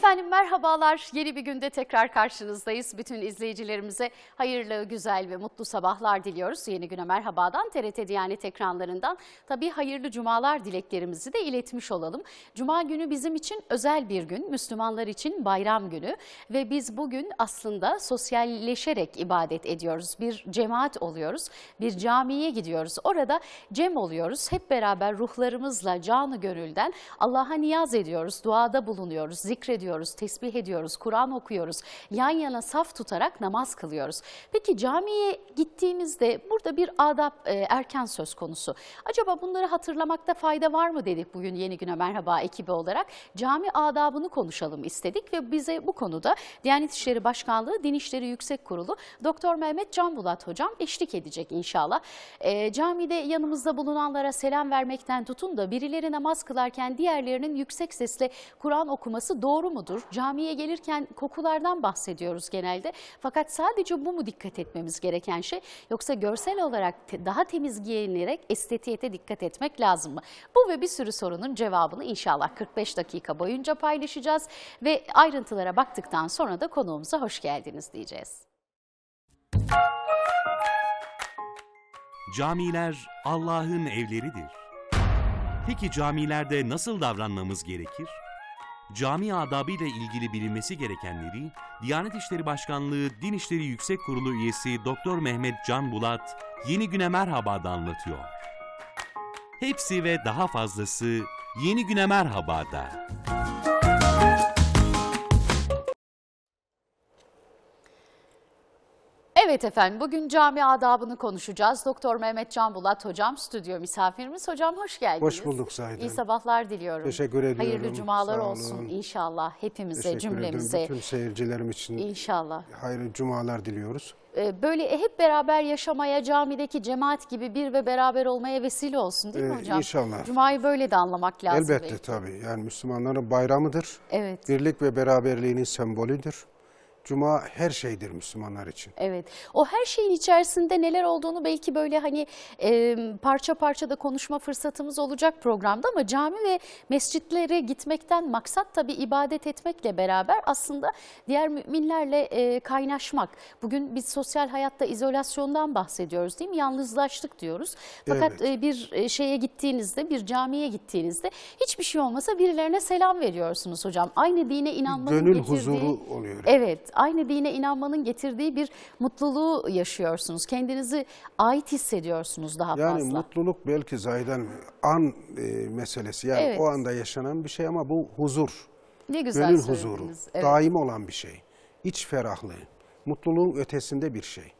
Efendim merhabalar. Yeni bir günde tekrar karşınızdayız. Bütün izleyicilerimize hayırlı, güzel ve mutlu sabahlar diliyoruz. Yeni güne merhabadan TRT Diyanet ekranlarından tabii hayırlı cumalar dileklerimizi de iletmiş olalım. Cuma günü bizim için özel bir gün, Müslümanlar için bayram günü ve biz bugün aslında sosyalleşerek ibadet ediyoruz. Bir cemaat oluyoruz, bir camiye gidiyoruz. Orada cem oluyoruz. Hep beraber ruhlarımızla canı gönülden Allah'a niyaz ediyoruz, duada bulunuyoruz, zikrediyoruz okuyoruz, tesbih ediyoruz, Kur'an okuyoruz. Yan yana saf tutarak namaz kılıyoruz. Peki camiye gittiğimizde burada bir adab e, erken söz konusu. Acaba bunları hatırlamakta fayda var mı dedik bugün Yeni Güne Merhaba ekibi olarak. Cami adabını konuşalım istedik ve bize bu konuda Diyanet İşleri Başkanlığı Din İşleri Yüksek Kurulu Doktor Mehmet Can Bulat hocam eşlik edecek inşallah. E, camide yanımızda bulunanlara selam vermekten tutun da birileri namaz kılarken diğerlerinin yüksek sesle Kur'an okuması doğru mu? mudur? Camiye gelirken kokulardan bahsediyoruz genelde. Fakat sadece bu mu dikkat etmemiz gereken şey? Yoksa görsel olarak te daha temiz giyinerek estetiğe dikkat etmek lazım mı? Bu ve bir sürü sorunun cevabını inşallah 45 dakika boyunca paylaşacağız ve ayrıntılara baktıktan sonra da konuğumuza hoş geldiniz diyeceğiz. Camiler Allah'ın evleridir. Peki camilerde nasıl davranmamız gerekir? cami adabı ile ilgili bilinmesi gerekenleri Diyanet İşleri Başkanlığı Din İşleri Yüksek Kurulu üyesi Doktor Mehmet Can Bulat Yeni Güne Merhaba'da anlatıyor. Hepsi ve daha fazlası Yeni Güne Merhaba'da. Evet efendim bugün cami adabını konuşacağız. Doktor Mehmet Can Bulat hocam stüdyo misafirimiz. Hocam hoş geldiniz. Hoş bulduk sahiden. İyi sabahlar diliyorum. Teşekkür ediyorum. Hayırlı cumalar olsun inşallah hepimize Teşekkür cümlemize. Ederim. Bütün seyircilerim için İnşallah. hayırlı cumalar diliyoruz. Ee, böyle e, hep beraber yaşamaya camideki cemaat gibi bir ve beraber olmaya vesile olsun değil mi ee, hocam? İnşallah. Cuma'yı böyle de anlamak lazım. Elbette belki. tabii yani Müslümanların bayramıdır. Evet. Birlik ve beraberliğinin sembolüdür. Cuma her şeydir Müslümanlar için. Evet. O her şeyin içerisinde neler olduğunu belki böyle hani e, parça parça da konuşma fırsatımız olacak programda ama cami ve mescitlere gitmekten maksat tabii ibadet etmekle beraber aslında diğer müminlerle e, kaynaşmak. Bugün biz sosyal hayatta izolasyondan bahsediyoruz değil mi? Yalnızlaştık diyoruz. Fakat evet. e, bir şeye gittiğinizde, bir camiye gittiğinizde hiçbir şey olmasa birilerine selam veriyorsunuz hocam. Aynı dine inanmanın Gönül getirdiği... huzuru oluyor. Evet aynı dine inanmanın getirdiği bir mutluluğu yaşıyorsunuz. Kendinizi ait hissediyorsunuz daha yani fazla. Yani mutluluk belki zaten an e, meselesi. Yani evet. o anda yaşanan bir şey ama bu huzur. Ne güzel Gönül huzuru. Evet. Daim olan bir şey. İç ferahlığı. Mutluluğun ötesinde bir şey.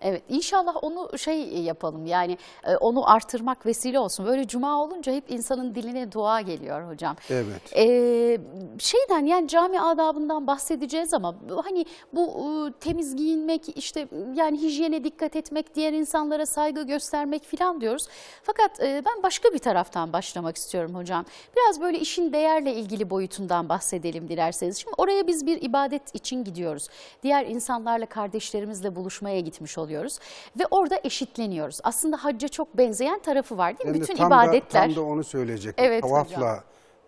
Evet inşallah onu şey e, yapalım yani e, onu artırmak vesile olsun. Böyle cuma olunca hep insanın diline dua geliyor hocam. Evet. Ee, şeyden yani cami adabından bahsedeceğiz ama hani bu temiz giyinmek işte yani hijyene dikkat etmek diğer insanlara saygı göstermek filan diyoruz. Fakat e, ben başka bir taraftan başlamak istiyorum hocam. Biraz böyle işin değerle ilgili boyutundan bahsedelim dilerseniz. Şimdi oraya biz bir ibadet için gidiyoruz. Diğer insanlarla kardeşlerimizle buluşmaya gitmiş oluyoruz oluyoruz ve orada eşitleniyoruz. Aslında hacca çok benzeyen tarafı var değil mi? Yani Bütün tam ibadetler. Da, tam da onu söyleyecek Evet, Tavafla hocam.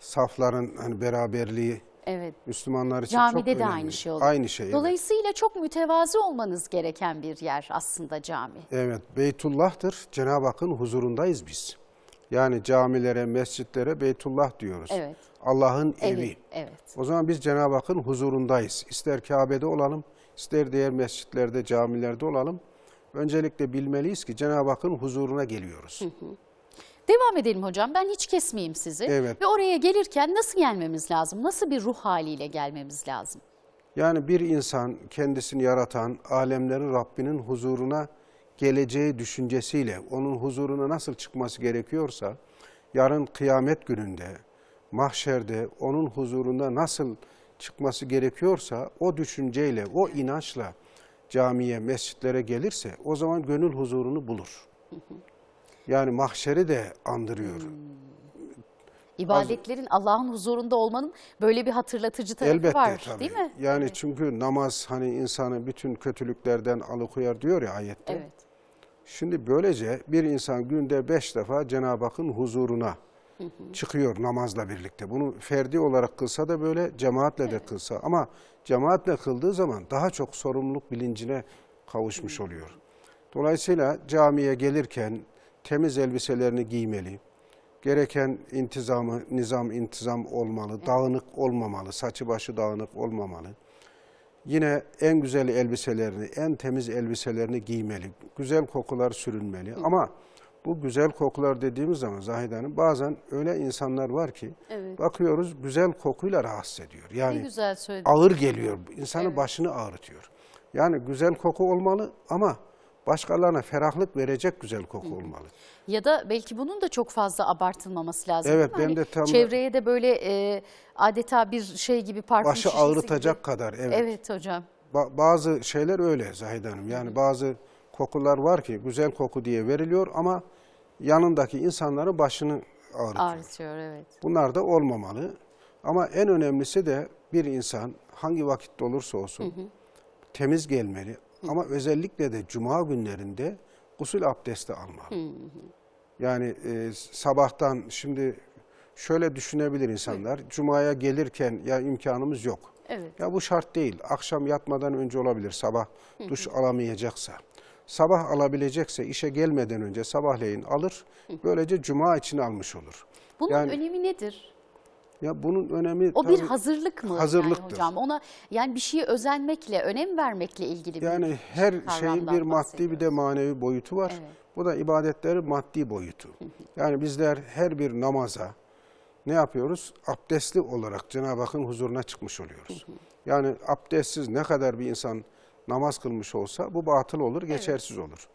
safların hani beraberliği Evet. Müslümanlar için Camide çok önemli. de aynı şey oluyor. Aynı şey. Dolayısıyla evet. çok mütevazi olmanız gereken bir yer aslında cami. Evet. Beytullah'tır. Cenab-ı Hakk'ın huzurundayız biz. Yani camilere, mescitlere Beytullah diyoruz. Evet. Allah'ın evi. evi. Evet. O zaman biz Cenab-ı Hakk'ın huzurundayız. İster Kabe'de olalım, ister diğer mescitlerde, camilerde olalım öncelikle bilmeliyiz ki Cenab-ı Hakk'ın huzuruna geliyoruz. Devam edelim hocam. Ben hiç kesmeyeyim sizi. Evet. Ve oraya gelirken nasıl gelmemiz lazım? Nasıl bir ruh haliyle gelmemiz lazım? Yani bir insan kendisini yaratan alemlerin Rabbinin huzuruna geleceği düşüncesiyle onun huzuruna nasıl çıkması gerekiyorsa yarın kıyamet gününde mahşerde onun huzurunda nasıl çıkması gerekiyorsa o düşünceyle, o inançla camiye, mescitlere gelirse o zaman gönül huzurunu bulur. Yani mahşeri de andırıyor. Hmm. İbadetlerin Allah'ın huzurunda olmanın böyle bir hatırlatıcı tarafı Elbette, var tabii. değil mi? Yani evet. çünkü namaz hani insanı bütün kötülüklerden alıkoyar diyor ya ayette. Evet. Şimdi böylece bir insan günde beş defa Cenab-ı Hakk'ın huzuruna çıkıyor namazla birlikte. Bunu ferdi olarak kılsa da böyle cemaatle evet. de kılsa ama cemaatle kıldığı zaman daha çok sorumluluk bilincine kavuşmuş oluyor. Dolayısıyla camiye gelirken temiz elbiselerini giymeli. Gereken intizamı, nizam intizam olmalı, evet. dağınık olmamalı, saçı başı dağınık olmamalı. Yine en güzel elbiselerini, en temiz elbiselerini giymeli. Güzel kokular sürünmeli Hı. ama bu güzel kokular dediğimiz zaman Zahide Hanım bazen öyle insanlar var ki evet. bakıyoruz güzel kokuyla rahatsız ediyor. Yani ne güzel söyledin. ağır geliyor. İnsanın evet. başını ağrıtıyor. Yani güzel koku olmalı ama başkalarına ferahlık verecek güzel koku Hı. olmalı. Ya da belki bunun da çok fazla abartılmaması lazım. Evet ben hani de tam çevreye de böyle e, adeta bir şey gibi parfüm başı ağrıtacak gibi. kadar evet. Evet hocam. Ba bazı şeyler öyle Zahide Hanım. Yani bazı kokular var ki güzel koku diye veriliyor ama yanındaki insanların başını ağrıtıyor. Ağrıtıyor evet. Bunlar da olmamalı. Ama en önemlisi de bir insan hangi vakitte olursa olsun hı hı. temiz gelmeli. Hı Ama özellikle de cuma günlerinde usul abdesti almalı. Hı hı. Yani e, sabahtan şimdi şöyle düşünebilir insanlar. Evet. Cuma'ya gelirken ya imkanımız yok. Evet. Ya bu şart değil. Akşam yatmadan önce olabilir sabah hı hı. duş alamayacaksa sabah alabilecekse işe gelmeden önce sabahleyin alır. Böylece cuma için almış olur. Bunun yani, önemi nedir? Ya bunun önemi o bir hazırlık mı? Hazırlıktır. Yani hocam ona yani bir şeye özenmekle, önem vermekle ilgili bir Yani her şeyin bir maddi bir de manevi boyutu var. Evet. Bu da ibadetlerin maddi boyutu. Yani bizler her bir namaza ne yapıyoruz? Abdestli olarak Cenab-ı Hakk'ın huzuruna çıkmış oluyoruz. Yani abdestsiz ne kadar bir insan namaz kılmış olsa bu batıl olur, geçersiz evet. olur.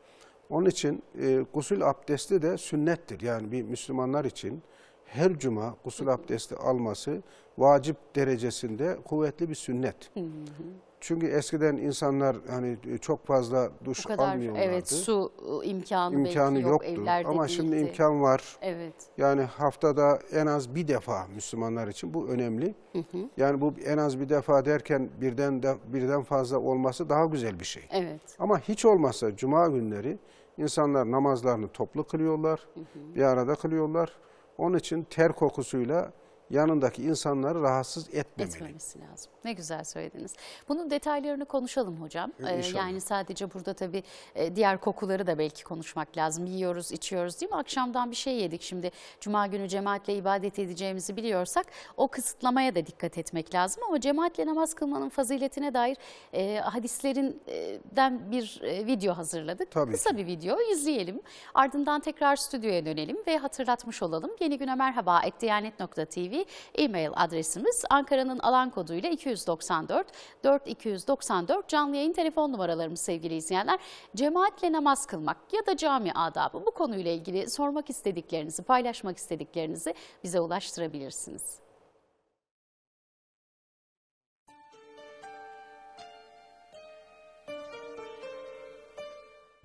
Onun için e, gusül abdesti de sünnettir. Yani bir Müslümanlar için her cuma gusül abdesti alması vacip derecesinde kuvvetli bir sünnet. Hı hı. Çünkü eskiden insanlar hani e, çok fazla duş Bu kadar, almıyorlardı. Evet su imkanı, ıı, imkanı yok, yoktu. Evlerde Ama değildi. şimdi imkan var. Evet. Yani haftada en az bir defa Müslümanlar için bu önemli. Hı hı. Yani bu en az bir defa derken birden de, birden fazla olması daha güzel bir şey. Evet. Ama hiç olmazsa cuma günleri insanlar namazlarını toplu kılıyorlar. Hı hı. Bir arada kılıyorlar. Onun için ter kokusuyla yanındaki insanları rahatsız etmemeli. Etmemesi lazım. Ne güzel söylediniz. Bunun detaylarını konuşalım hocam. Ee, ee yani sadece burada tabii e, diğer kokuları da belki konuşmak lazım. Yiyoruz, içiyoruz değil mi? Akşamdan bir şey yedik şimdi. Cuma günü cemaatle ibadet edeceğimizi biliyorsak o kısıtlamaya da dikkat etmek lazım. Ama cemaatle namaz kılmanın faziletine dair e, hadislerinden bir e, video hazırladık. Tabii Kısa ki. bir video izleyelim. Ardından tekrar stüdyoya dönelim ve hatırlatmış olalım. Yeni güne merhaba et TV. E-mail adresimiz Ankara'nın alan koduyla 294 4294 canlı yayın telefon numaralarımız sevgili izleyenler. Cemaatle namaz kılmak ya da cami adabı bu konuyla ilgili sormak istediklerinizi, paylaşmak istediklerinizi bize ulaştırabilirsiniz.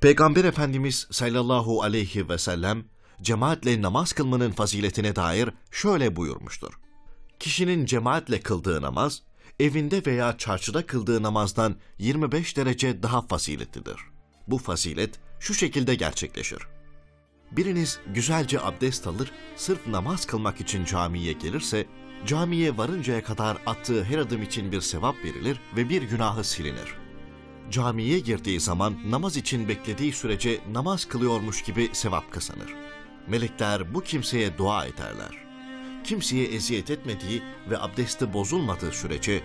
Peygamber Efendimiz sallallahu aleyhi ve sellem cemaatle namaz kılmanın faziletine dair şöyle buyurmuştur. Kişinin cemaatle kıldığı namaz, evinde veya çarşıda kıldığı namazdan 25 derece daha faziletlidir. Bu fazilet şu şekilde gerçekleşir. Biriniz güzelce abdest alır, sırf namaz kılmak için camiye gelirse, camiye varıncaya kadar attığı her adım için bir sevap verilir ve bir günahı silinir. Camiye girdiği zaman namaz için beklediği sürece namaz kılıyormuş gibi sevap kazanır. Melekler bu kimseye dua ederler. Kimseye eziyet etmediği ve abdesti bozulmadığı sürece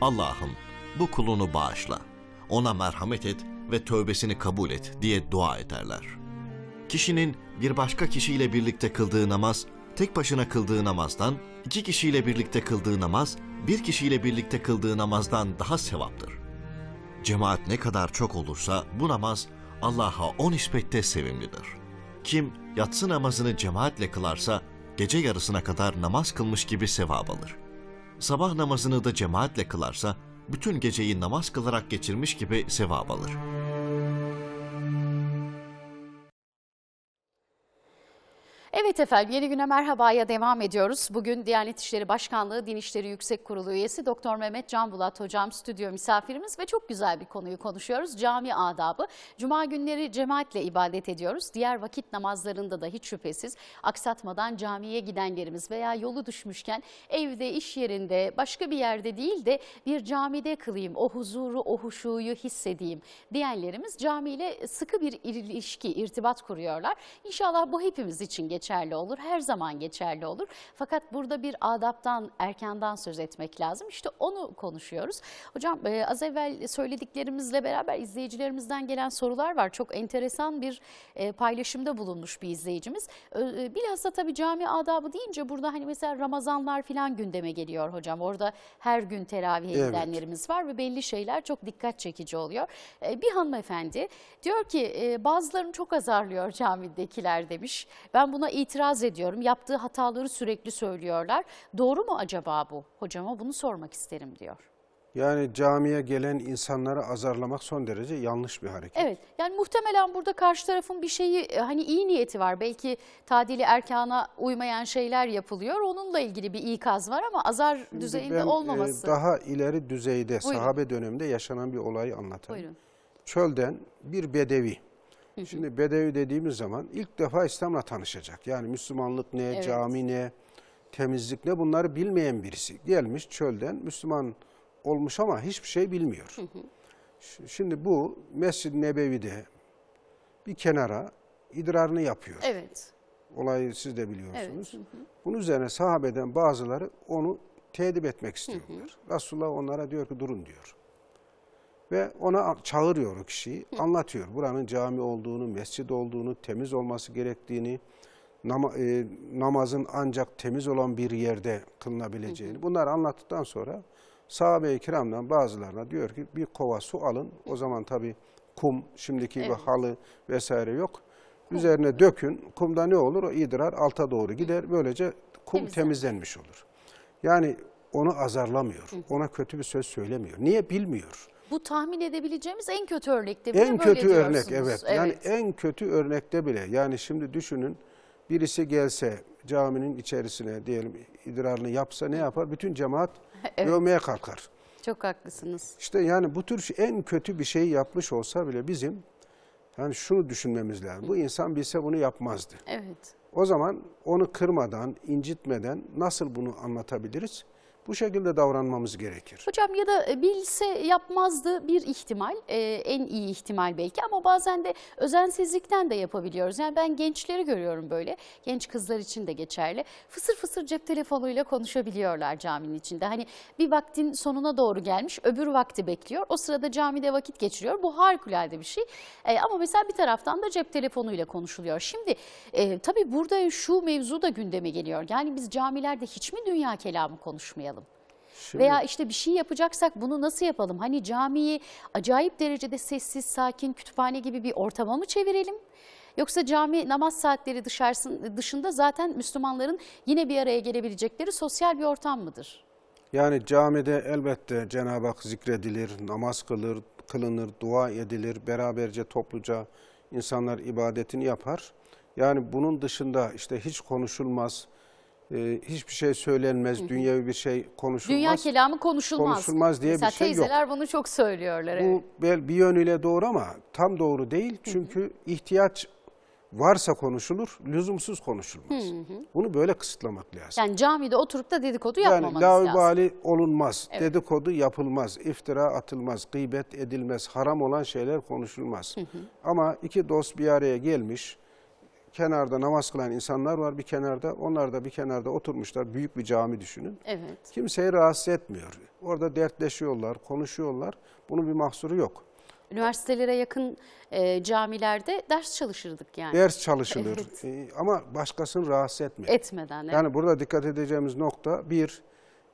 Allah'ım bu kulunu bağışla, ona merhamet et ve tövbesini kabul et diye dua ederler. Kişinin bir başka kişiyle birlikte kıldığı namaz, tek başına kıldığı namazdan, iki kişiyle birlikte kıldığı namaz, bir kişiyle birlikte kıldığı namazdan daha sevaptır. Cemaat ne kadar çok olursa bu namaz Allah'a o nispette sevimlidir. Kim yatsı namazını cemaatle kılarsa gece yarısına kadar namaz kılmış gibi sevap alır. Sabah namazını da cemaatle kılarsa bütün geceyi namaz kılarak geçirmiş gibi sevap alır.'' Evet efendim yeni güne merhabaya devam ediyoruz. Bugün Diyanet İşleri Başkanlığı Din İşleri Yüksek Kurulu üyesi Doktor Mehmet Can Bulat hocam stüdyo misafirimiz ve çok güzel bir konuyu konuşuyoruz. Cami adabı. Cuma günleri cemaatle ibadet ediyoruz. Diğer vakit namazlarında da hiç şüphesiz aksatmadan camiye gidenlerimiz veya yolu düşmüşken evde, iş yerinde, başka bir yerde değil de bir camide kılayım, o huzuru, o huşuyu hissedeyim diyenlerimiz camiyle sıkı bir ilişki, irtibat kuruyorlar. İnşallah bu hepimiz için geçerli geçerli olur, her zaman geçerli olur. Fakat burada bir adaptan, erkenden söz etmek lazım. İşte onu konuşuyoruz. Hocam e, az evvel söylediklerimizle beraber izleyicilerimizden gelen sorular var. Çok enteresan bir e, paylaşımda bulunmuş bir izleyicimiz. E, bilhassa tabii cami adabı deyince burada hani mesela Ramazanlar falan gündeme geliyor hocam. Orada her gün teravih edilenlerimiz evet. var ve belli şeyler çok dikkat çekici oluyor. Bir hanımefendi diyor ki bazılarını çok azarlıyor camidekiler demiş. Ben buna itiraz ediyorum. Yaptığı hataları sürekli söylüyorlar. Doğru mu acaba bu? Hocama bunu sormak isterim diyor. Yani camiye gelen insanları azarlamak son derece yanlış bir hareket. Evet yani muhtemelen burada karşı tarafın bir şeyi e, hani iyi niyeti var. Belki tadili erkana uymayan şeyler yapılıyor. Onunla ilgili bir ikaz var ama azar Şimdi düzeyinde ben, e, olmaması. daha ileri düzeyde Buyurun. sahabe döneminde yaşanan bir olayı anlatayım. Buyurun. Çölden bir bedevi Şimdi Bedevi dediğimiz zaman ilk defa İslam'la tanışacak. Yani Müslümanlık ne, evet. cami ne, temizlik ne bunları bilmeyen birisi. Gelmiş çölden Müslüman olmuş ama hiçbir şey bilmiyor. Şimdi bu Mescid-i Nebevi'de bir kenara idrarını yapıyor. Evet. Olayı siz de biliyorsunuz. Evet. Bunun üzerine sahabeden bazıları onu tedip etmek istiyorlar. Hı Resulullah onlara diyor ki durun diyor. Ve ona çağırıyor o kişiyi, anlatıyor. Buranın cami olduğunu, mescid olduğunu, temiz olması gerektiğini, nam e, namazın ancak temiz olan bir yerde kılınabileceğini. Bunları anlattıktan sonra sahabe-i kiramdan bazılarına diyor ki bir kova su alın. O zaman tabi kum, şimdiki evet. halı vesaire yok. Üzerine kum. dökün. Kumda ne olur? O idrar alta doğru gider. Böylece kum Temizlen. temizlenmiş olur. Yani onu azarlamıyor. Ona kötü bir söz söylemiyor. Niye? Bilmiyor. Bu tahmin edebileceğimiz en kötü örnekte bile en böyle kötü diyorsunuz. örnek evet. evet. Yani en kötü örnekte bile. Yani şimdi düşünün birisi gelse caminin içerisine diyelim idrarını yapsa ne yapar? Bütün cemaat evet. dövmeye kalkar. Çok haklısınız. İşte yani bu tür şey, en kötü bir şey yapmış olsa bile bizim yani şunu düşünmemiz lazım. Bu insan bilse bunu yapmazdı. Evet. O zaman onu kırmadan, incitmeden nasıl bunu anlatabiliriz? Bu şekilde davranmamız gerekir. Hocam ya da e, bilse yapmazdı bir ihtimal, e, en iyi ihtimal belki ama bazen de özensizlikten de yapabiliyoruz. Yani ben gençleri görüyorum böyle, genç kızlar için de geçerli. Fısır fısır cep telefonuyla konuşabiliyorlar caminin içinde. Hani bir vaktin sonuna doğru gelmiş, öbür vakti bekliyor. O sırada camide vakit geçiriyor. Bu harikulade bir şey. E, ama mesela bir taraftan da cep telefonuyla konuşuluyor. Şimdi e, tabii burada şu mevzu da gündeme geliyor. Yani biz camilerde hiç mi dünya kelamı konuşmayalım? Şimdi... Veya işte bir şey yapacaksak bunu nasıl yapalım? Hani camiyi acayip derecede sessiz, sakin, kütüphane gibi bir ortama mı çevirelim? Yoksa cami namaz saatleri dışarısın, dışında zaten Müslümanların yine bir araya gelebilecekleri sosyal bir ortam mıdır? Yani camide elbette Cenab-ı Hak zikredilir, namaz kılır, kılınır, dua edilir, beraberce topluca insanlar ibadetini yapar. Yani bunun dışında işte hiç konuşulmaz, ee, hiçbir şey söylenmez, hı dünyevi bir şey konuşulmaz. Dünya kelamı konuşulmaz. Konuşulmaz diye Mesela bir şey yok. Mesela teyzeler bunu çok söylüyorlar. Bu evet. bir yönüyle doğru ama tam doğru değil. Çünkü ihtiyaç varsa konuşulur, lüzumsuz konuşulmaz. Bunu böyle kısıtlamak lazım. Yani camide oturup da dedikodu yapmamanız yani, lazım. Yani olunmaz, evet. dedikodu yapılmaz, iftira atılmaz, gıybet edilmez, haram olan şeyler konuşulmaz. Ama iki dost bir araya gelmiş, kenarda namaz kılan insanlar var bir kenarda. Onlar da bir kenarda oturmuşlar. Büyük bir cami düşünün. Evet. Kimseyi rahatsız etmiyor. Orada dertleşiyorlar, konuşuyorlar. Bunun bir mahsuru yok. Üniversitelere yakın e, camilerde ders çalışırdık yani. Ders çalışılır evet. e, ama başkasını rahatsız etmek. Etmeden. Evet. Yani burada dikkat edeceğimiz nokta bir,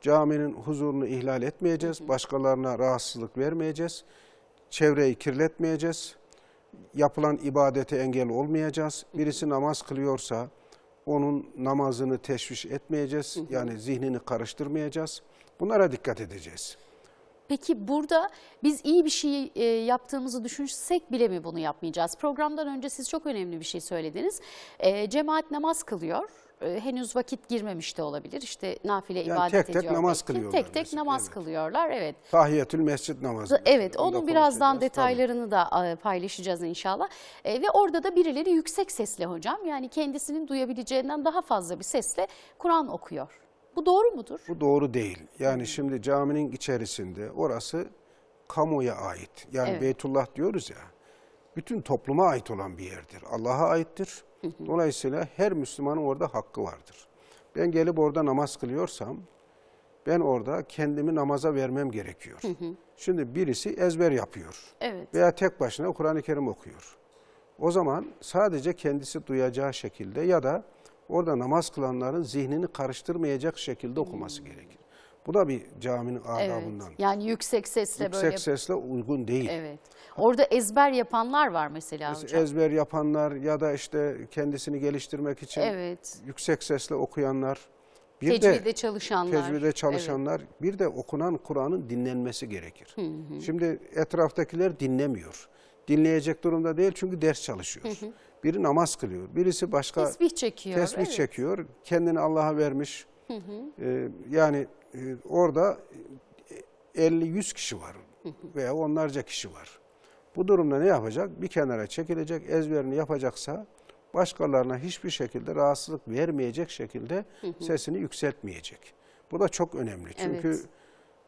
caminin huzurunu ihlal etmeyeceğiz. Başkalarına rahatsızlık vermeyeceğiz. Çevreyi kirletmeyeceğiz yapılan ibadete engel olmayacağız. Birisi namaz kılıyorsa onun namazını teşviş etmeyeceğiz. Yani zihnini karıştırmayacağız. Bunlara dikkat edeceğiz. Peki burada biz iyi bir şey e, yaptığımızı düşünsek bile mi bunu yapmayacağız? Programdan önce siz çok önemli bir şey söylediniz. E, cemaat namaz kılıyor e, henüz vakit girmemiş de olabilir. İşte nafile yani ibadet tek tek ediyor. Namaz kılıyorlar tek tek namaz evet. kılıyorlar. Evet. Tahiyetül mescid namazı. Evet onu onun birazdan detaylarını tabii. da e, paylaşacağız inşallah. E, ve orada da birileri yüksek sesle hocam yani kendisinin duyabileceğinden daha fazla bir sesle Kur'an okuyor. Bu doğru mudur? Bu doğru değil. Yani şimdi caminin içerisinde orası kamuya ait. Yani evet. Beytullah diyoruz ya. Bütün topluma ait olan bir yerdir. Allah'a aittir. Dolayısıyla her Müslümanın orada hakkı vardır. Ben gelip orada namaz kılıyorsam ben orada kendimi namaza vermem gerekiyor. Şimdi birisi ezber yapıyor evet. veya tek başına Kur'an-ı Kerim okuyor. O zaman sadece kendisi duyacağı şekilde ya da orada namaz kılanların zihnini karıştırmayacak şekilde okuması hmm. gerekir. Bu da bir caminin adabından. Evet. Yani yüksek sesle yüksek böyle. Yüksek sesle uygun değil. Evet. Orada ezber yapanlar var mesela hocam. Ezber yapanlar ya da işte kendisini geliştirmek için evet. yüksek sesle okuyanlar. Bir tecvide de, çalışanlar. Tecvide çalışanlar. Evet. Bir de okunan Kur'an'ın dinlenmesi gerekir. Hı hı. Şimdi etraftakiler dinlemiyor. Dinleyecek durumda değil çünkü ders çalışıyor. Hı hı. Biri namaz kılıyor. Birisi başka tesbih çekiyor. Tesbih evet. çekiyor. Kendini Allah'a vermiş. Hı hı. Ee, yani ee, orada 50-100 kişi var veya onlarca kişi var. Bu durumda ne yapacak? Bir kenara çekilecek, ezberini yapacaksa başkalarına hiçbir şekilde rahatsızlık vermeyecek şekilde sesini yükseltmeyecek. Bu da çok önemli. Çünkü evet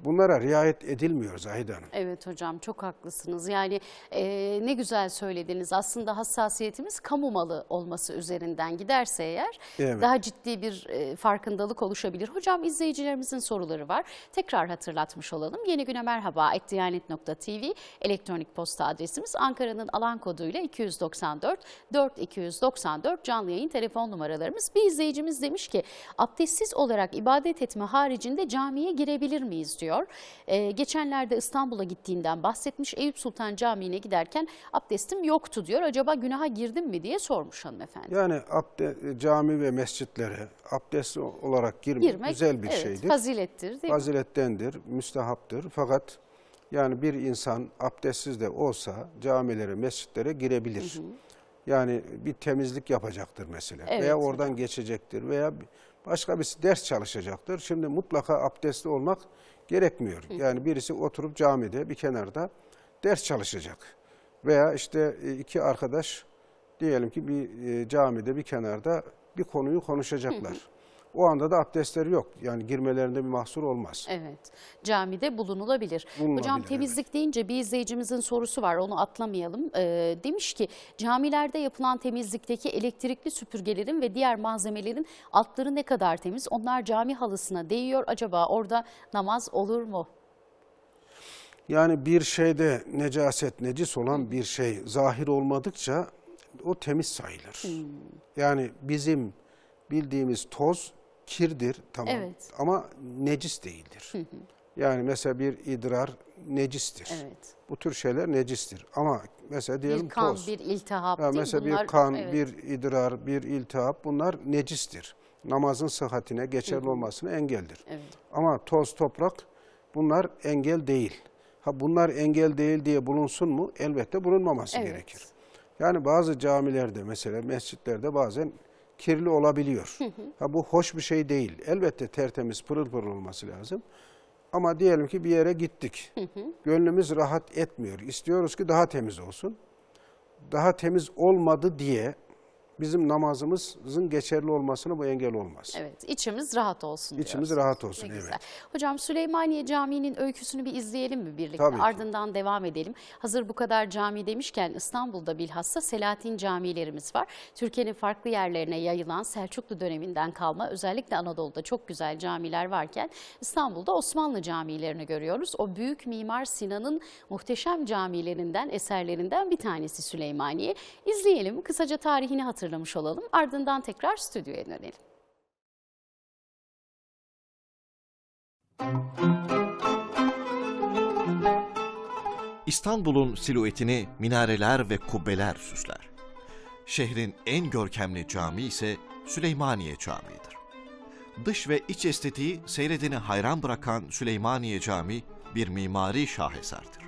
bunlara riayet edilmiyor Zahide Hanım. Evet hocam çok haklısınız. Yani e, ne güzel söylediniz. Aslında hassasiyetimiz kamu malı olması üzerinden giderse eğer evet. daha ciddi bir e, farkındalık oluşabilir. Hocam izleyicilerimizin soruları var. Tekrar hatırlatmış olalım. Yeni güne merhaba etdiyanet.tv elektronik posta adresimiz Ankara'nın alan koduyla 294 4 294 canlı yayın telefon numaralarımız. Bir izleyicimiz demiş ki abdestsiz olarak ibadet etme haricinde camiye girebilir miyiz diyor yaşıyor. E, ee, geçenlerde İstanbul'a gittiğinden bahsetmiş. Eyüp Sultan Camii'ne giderken abdestim yoktu diyor. Acaba günaha girdim mi diye sormuş hanımefendi. Yani abde, cami ve mescitlere abdest olarak girmek, girmek güzel bir evet, şeydir. Fazilettir değil Fazilettendir, mi? müstehaptır. Fakat yani bir insan abdestsiz de olsa camilere, mescitlere girebilir. Hı hı. Yani bir temizlik yapacaktır mesela evet. veya oradan geçecektir veya başka bir ders çalışacaktır. Şimdi mutlaka abdestli olmak gerekmiyor. Yani birisi oturup camide bir kenarda ders çalışacak. Veya işte e, iki arkadaş diyelim ki bir e, camide bir kenarda bir konuyu konuşacaklar. O anda da abdestleri yok. Yani girmelerinde bir mahsur olmaz. Evet. Camide bulunulabilir. bulunulabilir Hocam temizlik evet. deyince bir izleyicimizin sorusu var. Onu atlamayalım. Ee, demiş ki camilerde yapılan temizlikteki elektrikli süpürgelerin ve diğer malzemelerin altları ne kadar temiz? Onlar cami halısına değiyor. Acaba orada namaz olur mu? Yani bir şeyde necaset, necis olan bir şey zahir olmadıkça o temiz sayılır. Hmm. Yani bizim bildiğimiz toz kirdir tamam evet. ama necis değildir. Yani mesela bir idrar necistir. Evet. Bu tür şeyler necistir. Ama mesela diyelim bir kan, toz. bir iltihap. Ya mesela bunlar, bir kan, evet. bir idrar, bir iltihap bunlar necistir. Namazın sıhhatine, geçerli hı olmasına engeldir. Evet. Ama toz, toprak bunlar engel değil. Ha bunlar engel değil diye bulunsun mu? Elbette bulunmaması evet. gerekir. Yani bazı camilerde mesela mescitlerde bazen kirli olabiliyor. Ha, bu hoş bir şey değil. Elbette tertemiz pırıl pırıl olması lazım. Ama diyelim ki bir yere gittik. Gönlümüz rahat etmiyor. İstiyoruz ki daha temiz olsun. Daha temiz olmadı diye bizim namazımızın geçerli olmasına bu engel olmaz. Evet, içimiz rahat olsun diyoruz. İçimiz rahat olsun, ne evet. Güzel. Hocam Süleymaniye Camii'nin öyküsünü bir izleyelim mi birlikte? Tabii ki. Ardından devam edelim. Hazır bu kadar cami demişken İstanbul'da bilhassa Selahattin camilerimiz var. Türkiye'nin farklı yerlerine yayılan Selçuklu döneminden kalma özellikle Anadolu'da çok güzel camiler varken İstanbul'da Osmanlı camilerini görüyoruz. O büyük mimar Sinan'ın muhteşem camilerinden, eserlerinden bir tanesi Süleymaniye. İzleyelim, kısaca tarihini hatırlayalım hazırlamış olalım. Ardından tekrar stüdyoya dönelim. İstanbul'un siluetini minareler ve kubbeler süsler. Şehrin en görkemli cami ise Süleymaniye Camii'dir. Dış ve iç estetiği seyredeni hayran bırakan Süleymaniye Camii bir mimari şaheserdir.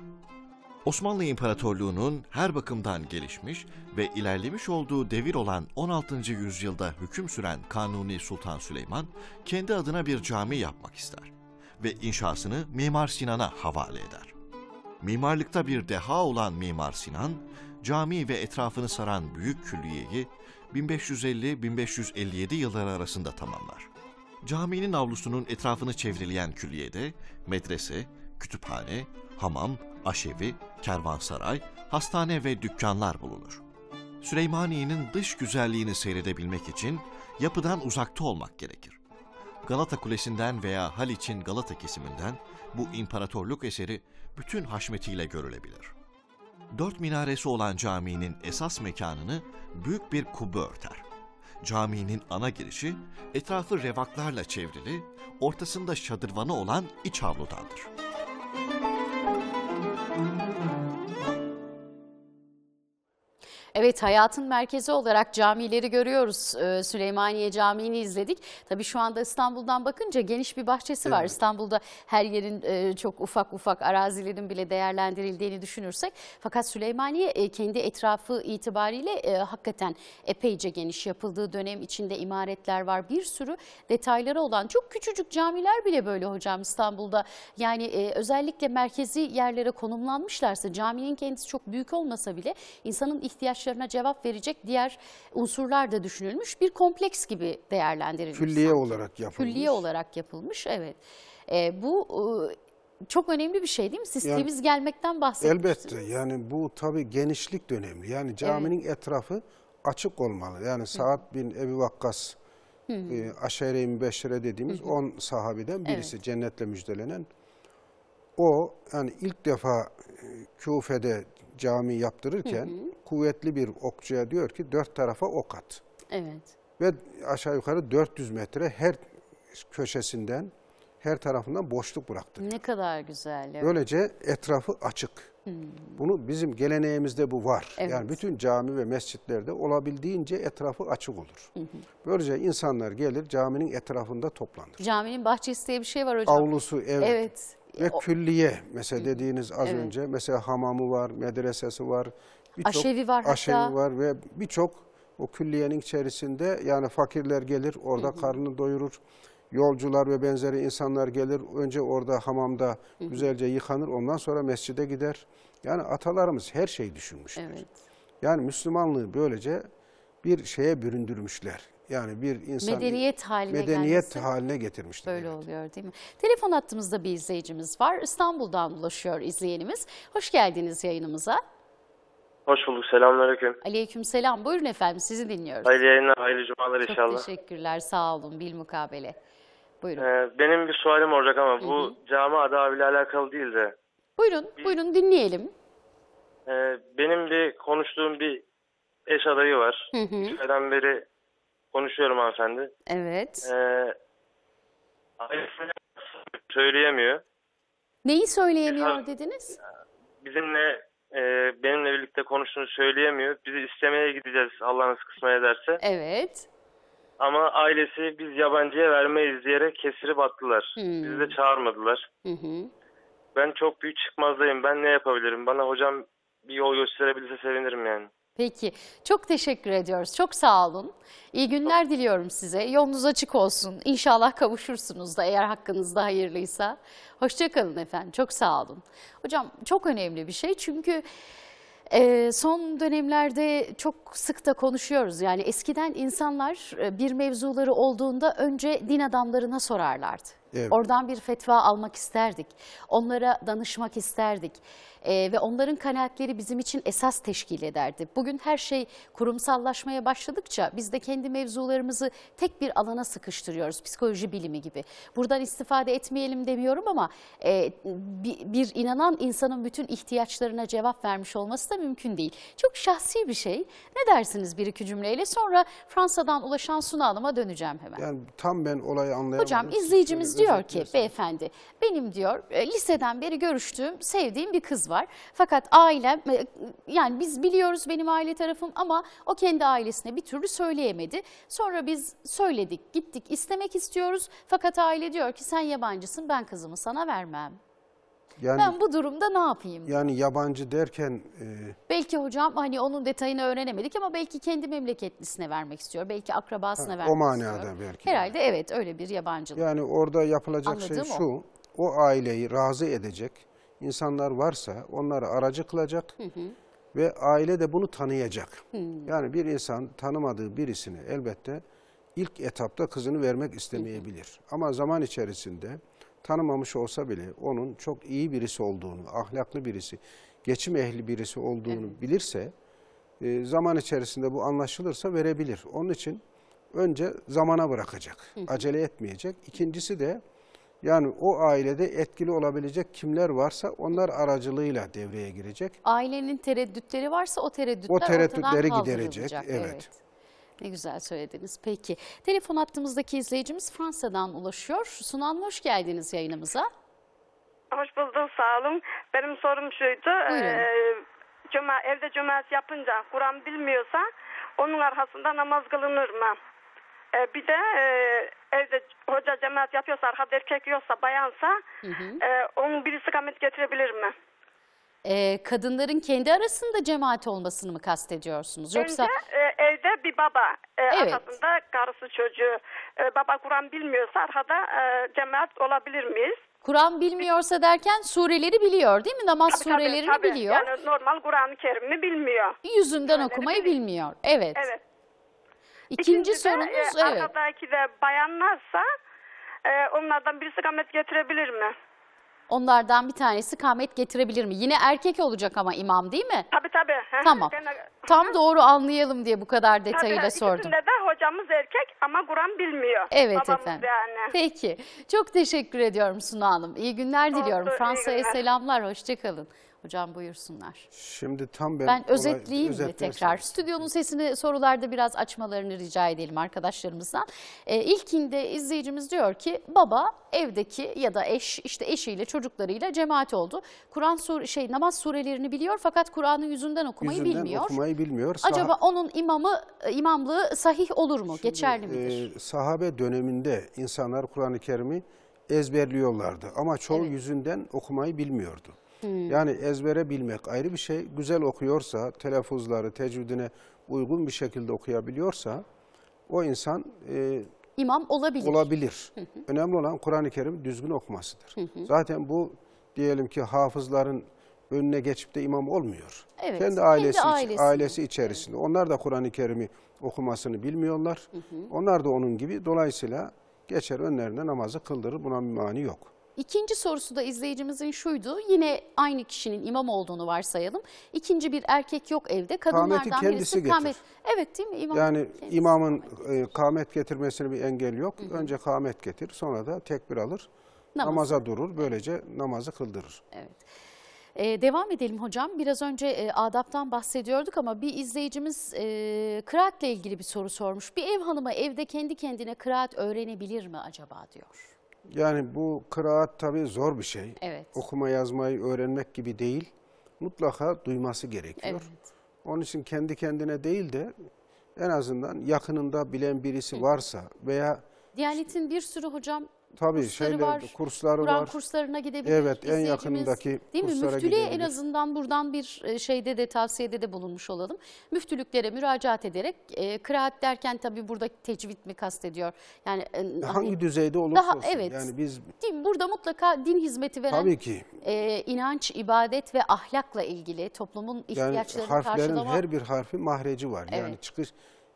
Osmanlı İmparatorluğu'nun her bakımdan gelişmiş ve ilerlemiş olduğu devir olan 16. yüzyılda hüküm süren Kanuni Sultan Süleyman kendi adına bir cami yapmak ister ve inşasını Mimar Sinan'a havale eder. Mimarlıkta bir deha olan Mimar Sinan, cami ve etrafını saran büyük külliyeyi 1550-1557 yılları arasında tamamlar. Caminin avlusunun etrafını çevrileyen külliyede medrese, kütüphane, hamam, aşevi, kervansaray, hastane ve dükkanlar bulunur. Süleymaniye'nin dış güzelliğini seyredebilmek için yapıdan uzakta olmak gerekir. Galata Kulesi'nden veya Haliç'in Galata kesiminden bu imparatorluk eseri bütün haşmetiyle görülebilir. Dört minaresi olan caminin esas mekanını büyük bir kubbe örter. Caminin ana girişi etrafı revaklarla çevrili, ortasında şadırvanı olan iç avludandır. Evet hayatın merkezi olarak camileri görüyoruz. Ee, Süleymaniye Camii'ni izledik. Tabii şu anda İstanbul'dan bakınca geniş bir bahçesi evet. var. İstanbul'da her yerin e, çok ufak ufak arazilerin bile değerlendirildiğini düşünürsek. Fakat Süleymaniye e, kendi etrafı itibariyle e, hakikaten epeyce geniş yapıldığı dönem içinde imaretler var. Bir sürü detayları olan çok küçücük camiler bile böyle hocam İstanbul'da. Yani özellikle merkezi yerlere konumlanmışlarsa caminin kendisi çok büyük olmasa bile insanın ihtiyaç ihtiyaçlarına cevap verecek diğer unsurlar da düşünülmüş. Bir kompleks gibi değerlendirilmiş. Külliye sanki. olarak yapılmış. Külliye olarak yapılmış, evet. E, bu e, çok önemli bir şey değil mi? Siz yani, gelmekten bahsediyorsunuz. Elbette yani bu tabii genişlik de önemli. Yani caminin evet. etrafı açık olmalı. Yani Saat bin Ebi Vakkas Hı -hı. e, aşere-i dediğimiz 10 sahabeden birisi evet. cennetle müjdelenen. O yani ilk defa e, Küfe'de cami yaptırırken hı hı. kuvvetli bir okçuya diyor ki dört tarafa ok at. Evet. Ve aşağı yukarı 400 metre her köşesinden her tarafından boşluk bıraktı. Ne kadar güzel. Evet. Böylece etrafı açık. Hmm. Bunu bizim geleneğimizde bu var. Evet. Yani bütün cami ve mescitlerde olabildiğince etrafı açık olur. Hı Böylece insanlar gelir caminin etrafında toplanır. Caminin bahçesi diye bir şey var hocam. Avlusu evet. Evet. Ve o, külliye mesela dediğiniz az evet. önce mesela hamamı var, medresesi var. aşevi çok, var hatta. Aşevi var ve birçok o külliyenin içerisinde yani fakirler gelir orada hı hı. karnını doyurur. Yolcular ve benzeri insanlar gelir. Önce orada hamamda hı hı. güzelce yıkanır. Ondan sonra mescide gider. Yani atalarımız her şeyi düşünmüşler. Evet. Yani Müslümanlığı böylece bir şeye büründürmüşler. Yani bir insan medeniyet haline medeniyet haline getirmiştir. Böyle evet. oluyor değil mi? Telefon attığımızda bir izleyicimiz var. İstanbul'dan ulaşıyor izleyenimiz. Hoş geldiniz yayınımıza. Hoş bulduk. Selamünaleyküm. Aleykümselam. Buyurun efendim sizi dinliyoruz. Hayırlı yayınlar, hayırlı cumalar Çok inşallah. Çok teşekkürler. Sağ olun. mukabele. Buyurun. Ee, benim bir sualim olacak ama Hı -hı. bu cami adabıyla alakalı değil de. Buyurun, bir, buyurun dinleyelim. E, benim bir konuştuğum bir eş adayı var. Hı hı. Üç beri Konuşuyorum hanımefendi. Evet. Ee, söyleyemiyor. Neyi söyleyemiyor Biz- dediniz? Bizimle e, benimle birlikte konuştuğunu söyleyemiyor. Bizi istemeye gideceğiz Allah nasıl kısmet ederse. Evet. Ama ailesi biz yabancıya vermeyiz diyerek kesirip attılar. Hmm. Bizi de çağırmadılar. Hı hı. Ben çok büyük çıkmazdayım. Ben ne yapabilirim? Bana hocam bir yol gösterebilirse sevinirim yani. Peki çok teşekkür ediyoruz. Çok sağ olun. İyi günler diliyorum size. Yolunuz açık olsun. İnşallah kavuşursunuz da eğer hakkınızda hayırlıysa. Hoşçakalın efendim. Çok sağ olun. Hocam çok önemli bir şey çünkü e, son dönemlerde çok sık da konuşuyoruz. Yani eskiden insanlar e, bir mevzuları olduğunda önce din adamlarına sorarlardı. Evet. Oradan bir fetva almak isterdik. Onlara danışmak isterdik. Ee, ve onların kanaatleri bizim için esas teşkil ederdi. Bugün her şey kurumsallaşmaya başladıkça biz de kendi mevzularımızı tek bir alana sıkıştırıyoruz. Psikoloji bilimi gibi. Buradan istifade etmeyelim demiyorum ama e, bir, bir inanan insanın bütün ihtiyaçlarına cevap vermiş olması da mümkün değil. Çok şahsi bir şey. Ne dersiniz bir iki cümleyle? Sonra Fransa'dan ulaşan Suna döneceğim hemen. Yani tam ben olayı anlayamadım. Hocam izleyicimiz diyor diyor ki beyefendi benim diyor e, liseden beri görüştüğüm sevdiğim bir kız var. Fakat ailem e, yani biz biliyoruz benim aile tarafım ama o kendi ailesine bir türlü söyleyemedi. Sonra biz söyledik gittik istemek istiyoruz fakat aile diyor ki sen yabancısın ben kızımı sana vermem. Yani, ben bu durumda ne yapayım? Yani yabancı derken... E... Belki hocam hani onun detayını öğrenemedik ama belki kendi memleketlisine vermek istiyor. Belki akrabasına ha, vermek istiyor. O manada istiyor. belki. Herhalde yani. evet öyle bir yabancılık. Yani orada yapılacak şey Anladığım şey şu. O. o aileyi razı edecek insanlar varsa onları aracı kılacak. Hı hı. Ve aile de bunu tanıyacak. Hı. Yani bir insan tanımadığı birisini elbette ilk etapta kızını vermek istemeyebilir. Hı hı. Ama zaman içerisinde tanımamış olsa bile onun çok iyi birisi olduğunu, ahlaklı birisi, geçim ehli birisi olduğunu evet. bilirse e, zaman içerisinde bu anlaşılırsa verebilir. Onun için önce zamana bırakacak, acele etmeyecek. İkincisi de yani o ailede etkili olabilecek kimler varsa onlar aracılığıyla devreye girecek. Ailenin tereddütleri varsa o tereddütler O tereddütleri giderecek, evet. evet. Ne güzel söylediniz. Peki telefon attığımızdaki izleyicimiz Fransa'dan ulaşıyor. Sunan hoş geldiniz yayınımıza. Hoş buldum, sağ olun. Benim sorum şuydu. Buyurun. E, cuma, evde cömert yapınca Kur'an bilmiyorsa onun arkasında namaz kılınır mı? E, bir de e, evde hoca cemaat yapıyorsa arkada erkek yoksa bayansa hı hı. E, onun birisi kamet getirebilir mi? e, kadınların kendi arasında cemaat olmasını mı kastediyorsunuz? Yoksa Önce, e, evde bir baba e, evet. arkasında karısı çocuğu. E, baba Kur'an bilmiyorsa arkada e, cemaat olabilir miyiz? Kur'an bilmiyorsa derken sureleri biliyor değil mi? Namaz tabii, surelerini tabii, tabii. biliyor. Yani normal Kur'an-ı Kerim'i bilmiyor. Yüzünden Sureleri okumayı bilmiyor. bilmiyor. Evet. Evet. İkinci, de, sorunuz e, evet. Arkadaki de bayanlarsa e, onlardan birisi kamet getirebilir mi? Onlardan bir tanesi kamet getirebilir mi? Yine erkek olacak ama imam değil mi? Tabii tabii. Tamam. Tam doğru anlayalım diye bu kadar detayıyla tabii, sordum. Tabii de hocamız erkek ama Kur'an bilmiyor. Evet Babamız efendim. Yani. Peki. Çok teşekkür ediyorum Suna Hanım. İyi günler diliyorum. Fransa'ya selamlar. Hoşçakalın. Hocam buyursunlar. Şimdi tam ben... Ben özetleyeyim mi tekrar? Stüdyonun sesini sorularda biraz açmalarını rica edelim arkadaşlarımızdan. Ee, ilkinde izleyicimiz diyor ki baba evdeki ya da eş işte eşiyle çocuklarıyla cemaat oldu. Kur'an sur şey namaz surelerini biliyor fakat Kur'an'ı yüzünden okumayı Yüzünden bilmiyor. okumayı bilmiyor. Saha- Acaba onun imamı imamlığı sahih olur mu? Geçerli midir? Ee, sahabe döneminde insanlar Kur'an-ı Kerim'i ezberliyorlardı ama çoğu yüzünden okumayı bilmiyordu. Hmm. Yani ezbere bilmek ayrı bir şey. Güzel okuyorsa, telaffuzları, tecvidine uygun bir şekilde okuyabiliyorsa o insan e, imam olabilir. Olabilir. Önemli olan Kur'an-ı Kerim düzgün okumasıdır. Hı hı. Zaten bu diyelim ki hafızların önüne geçip de imam olmuyor. Evet, kendi ailesi kendi ailesi, ailesi içerisinde. Evet. Onlar da Kur'an-ı Kerim'i okumasını bilmiyorlar. Hı hı. Onlar da onun gibi dolayısıyla geçer önlerine namazı kıldırır. Buna bir mani yok. İkinci sorusu da izleyicimizin şuydu. Yine aynı kişinin imam olduğunu varsayalım. İkinci bir erkek yok evde. Kadınlardan Kâmeti kendisi birisi getir. Evet değil mi? İmam Yani imamın e, kâhmet getirir. getirmesine bir engel yok. Önce kâhmet getir sonra da tekbir alır. Namaz. Namaza durur böylece namazı kıldırır. Ee, devam edelim hocam. Biraz önce e, adaptan bahsediyorduk ama bir izleyicimiz e, kıraatle ilgili bir soru sormuş. Bir ev hanımı evde kendi kendine kıraat öğrenebilir mi acaba diyor. Yani bu kıraat tabii zor bir şey. Evet. Okuma yazmayı öğrenmek gibi değil. Mutlaka duyması gerekiyor. Evet. Onun için kendi kendine değil de en azından yakınında bilen birisi varsa veya... Diyanetin bir sürü hocam Tabii kursları şeyler, var. kursları Kur'an var. kurslarına gidebilir. Evet en yakınındaki değil mi? Müftülüğe en azından buradan bir e, şeyde de tavsiyede de bulunmuş olalım. Müftülüklere müracaat ederek e, kıraat derken tabii burada tecvid mi kastediyor? Yani e, e hani hangi düzeyde olursa daha, olsun. Evet, yani biz değil mi? burada mutlaka din hizmeti veren tabii ki. E, inanç, ibadet ve ahlakla ilgili toplumun ihtiyaçlarını yani harflerin karşılama... her bir harfi mahreci var. Evet. Yani çıkış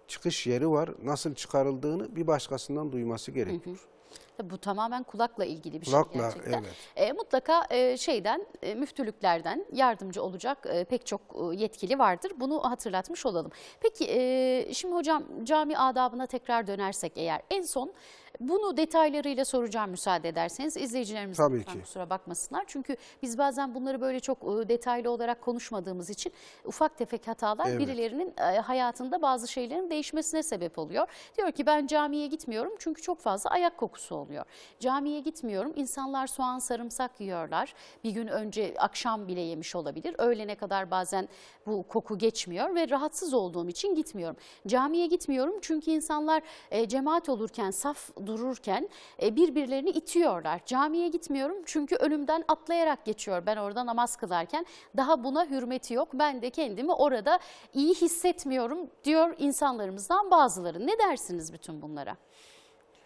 çıkış yeri var. Nasıl çıkarıldığını bir başkasından duyması gerekiyor. Hı hı. Tabii bu tamamen kulakla ilgili bir şey kulakla, şey gerçekten. Evet. E, mutlaka e, şeyden e, müftülüklerden yardımcı olacak e, pek çok e, yetkili vardır. Bunu hatırlatmış olalım. Peki e, şimdi hocam cami adabına tekrar dönersek eğer en son bunu detaylarıyla soracağım müsaade ederseniz. İzleyicilerimiz Tabii ki. kusura bakmasınlar. Çünkü biz bazen bunları böyle çok ıı, detaylı olarak konuşmadığımız için ufak tefek hatalar evet. birilerinin ıı, hayatında bazı şeylerin değişmesine sebep oluyor. Diyor ki ben camiye gitmiyorum çünkü çok fazla ayak kokusu oluyor. Camiye gitmiyorum. insanlar soğan sarımsak yiyorlar. Bir gün önce akşam bile yemiş olabilir. Öğlene kadar bazen bu koku geçmiyor ve rahatsız olduğum için gitmiyorum. Camiye gitmiyorum çünkü insanlar e, cemaat olurken saf dururken e, birbirlerini itiyorlar. Camiye gitmiyorum çünkü önümden atlayarak geçiyor ben orada namaz kılarken. Daha buna hürmeti yok ben de kendimi orada iyi hissetmiyorum diyor insanlarımızdan bazıları. Ne dersiniz bütün bunlara?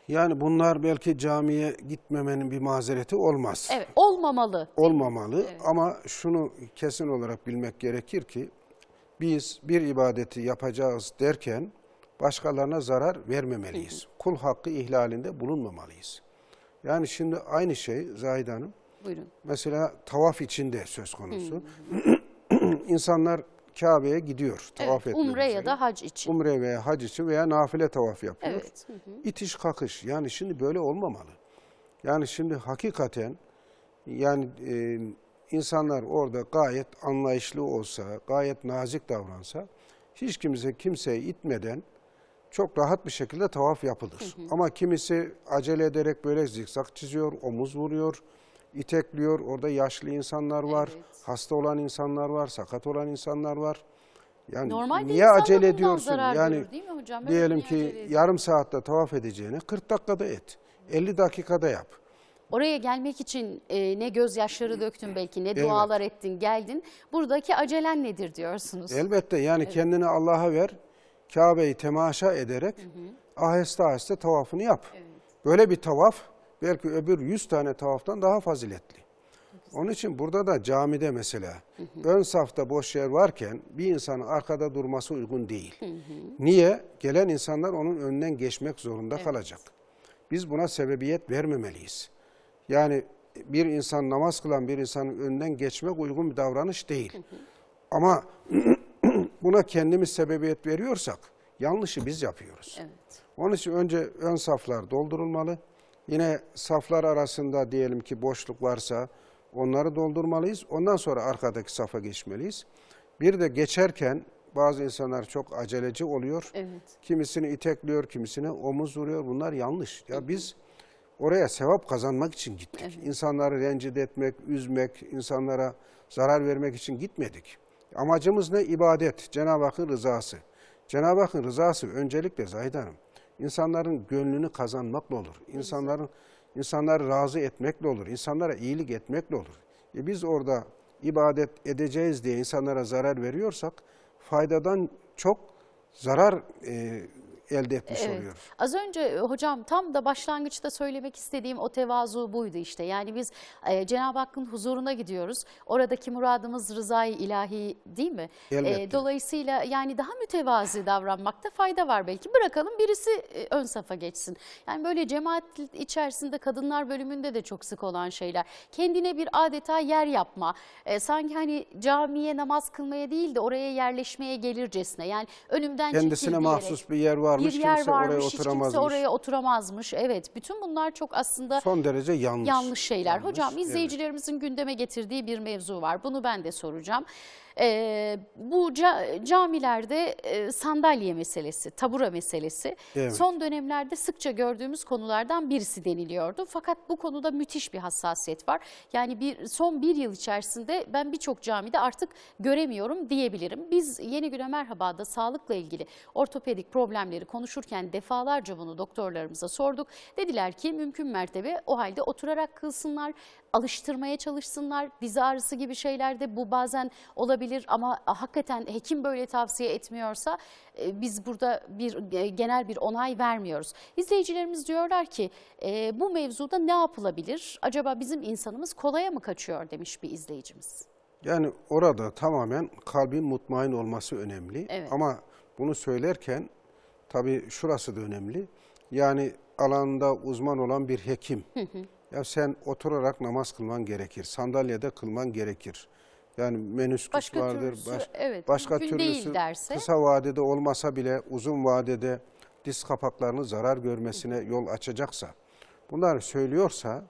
Yani bunlar belki camiye gitmemenin bir mazereti olmaz. Evet, olmamalı. Olmamalı evet. ama şunu kesin olarak bilmek gerekir ki biz bir ibadeti yapacağız derken başkalarına zarar vermemeliyiz. Kul hakkı ihlalinde bulunmamalıyız. Yani şimdi aynı şey Zahide Hanım. Buyurun. Mesela tavaf içinde söz konusu. İnsanlar Kabe'ye gidiyor tavaf evet, Umre ya da hac için. Umre veya hac için veya nafile tavaf yapıyor. Evet. İtiş kakış. Yani şimdi böyle olmamalı. Yani şimdi hakikaten yani e, insanlar orada gayet anlayışlı olsa, gayet nazik davransa, hiç kimse kimseye itmeden çok rahat bir şekilde tavaf yapılır. Hı hı. Ama kimisi acele ederek böyle zikzak çiziyor, omuz vuruyor, itekliyor. Orada yaşlı insanlar var, evet. hasta olan insanlar var, sakat olan insanlar var. Yani Normalde niye acele ediyorsun? Yani görür, değil mi hocam? diyelim ki yarım saatte tavaf edeceğini 40 dakikada et. 50 dakikada yap. Oraya gelmek için e, ne gözyaşları döktün belki ne evet. dualar ettin geldin. Buradaki acelen nedir diyorsunuz? Elbette yani evet. kendini Allah'a ver. Kabe'yi temaşa ederek hı hı. aheste aheste tavafını yap. Evet. Böyle bir tavaf belki öbür yüz tane tavaftan daha faziletli. Onun için burada da camide mesela hı hı. ön safta boş yer varken bir insanın arkada durması uygun değil. Hı hı. Niye? Gelen insanlar onun önünden geçmek zorunda evet. kalacak. Biz buna sebebiyet vermemeliyiz. Yani bir insan namaz kılan bir insanın önünden geçmek uygun bir davranış değil. Hı hı. Ama buna kendimiz sebebiyet veriyorsak yanlışı biz yapıyoruz. Evet. Onun için önce ön saflar doldurulmalı. Yine saflar arasında diyelim ki boşluk varsa onları doldurmalıyız. Ondan sonra arkadaki safa geçmeliyiz. Bir de geçerken bazı insanlar çok aceleci oluyor. Evet. Kimisini itekliyor, kimisini omuz vuruyor. Bunlar yanlış. Ya biz oraya sevap kazanmak için gittik. Evet. İnsanları rencide etmek, üzmek, insanlara zarar vermek için gitmedik. Amacımız ne? İbadet, Cenab-ı Hakk'ın rızası. Cenab-ı Hakk'ın rızası öncelikle Zahid Hanım, insanların gönlünü kazanmakla olur. İnsanların, insanları razı etmekle olur. İnsanlara iyilik etmekle olur. E biz orada ibadet edeceğiz diye insanlara zarar veriyorsak, faydadan çok zarar e, elde etmiş evet. oluyoruz. Az önce e, hocam tam da başlangıçta söylemek istediğim o tevazu buydu işte. Yani biz e, Cenab-ı Hakk'ın huzuruna gidiyoruz. Oradaki muradımız rızayı ilahi değil mi? E, Elbette. E, dolayısıyla yani daha mütevazi davranmakta fayda var belki. Bırakalım birisi e, ön safa geçsin. Yani böyle cemaat içerisinde kadınlar bölümünde de çok sık olan şeyler. Kendine bir adeta yer yapma. E, sanki hani camiye namaz kılmaya değil de oraya yerleşmeye gelircesine. Yani önümden Kendisine mahsus bir yer var varmış, bir yer varmış, oraya hiç kimse oraya oturamazmış. Evet, bütün bunlar çok aslında son derece yanlış, yanlış şeyler. Yanlış, Hocam izleyicilerimizin evet. gündeme getirdiği bir mevzu var. Bunu ben de soracağım. E, bu ca camilerde e, sandalye meselesi, tabura meselesi evet. son dönemlerde sıkça gördüğümüz konulardan birisi deniliyordu. Fakat bu konuda müthiş bir hassasiyet var. Yani bir son bir yıl içerisinde ben birçok camide artık göremiyorum diyebilirim. Biz Yeni Güne Merhaba'da sağlıkla ilgili ortopedik problemleri konuşurken defalarca bunu doktorlarımıza sorduk. Dediler ki mümkün mertebe o halde oturarak kılsınlar alıştırmaya çalışsınlar. Diz ağrısı gibi şeylerde bu bazen olabilir ama hakikaten hekim böyle tavsiye etmiyorsa e, biz burada bir e, genel bir onay vermiyoruz. İzleyicilerimiz diyorlar ki e, bu mevzuda ne yapılabilir? Acaba bizim insanımız kolaya mı kaçıyor demiş bir izleyicimiz. Yani orada tamamen kalbin mutmain olması önemli. Evet. Ama bunu söylerken tabii şurası da önemli. Yani alanda uzman olan bir hekim. Ya sen oturarak namaz kılman gerekir. Sandalyede kılman gerekir. Yani menüsküs başka vardır. Türlüsü, baş, evet, başka türlüsü derse. kısa vadede olmasa bile uzun vadede diz kapaklarını zarar görmesine hı. yol açacaksa, bunlar söylüyorsa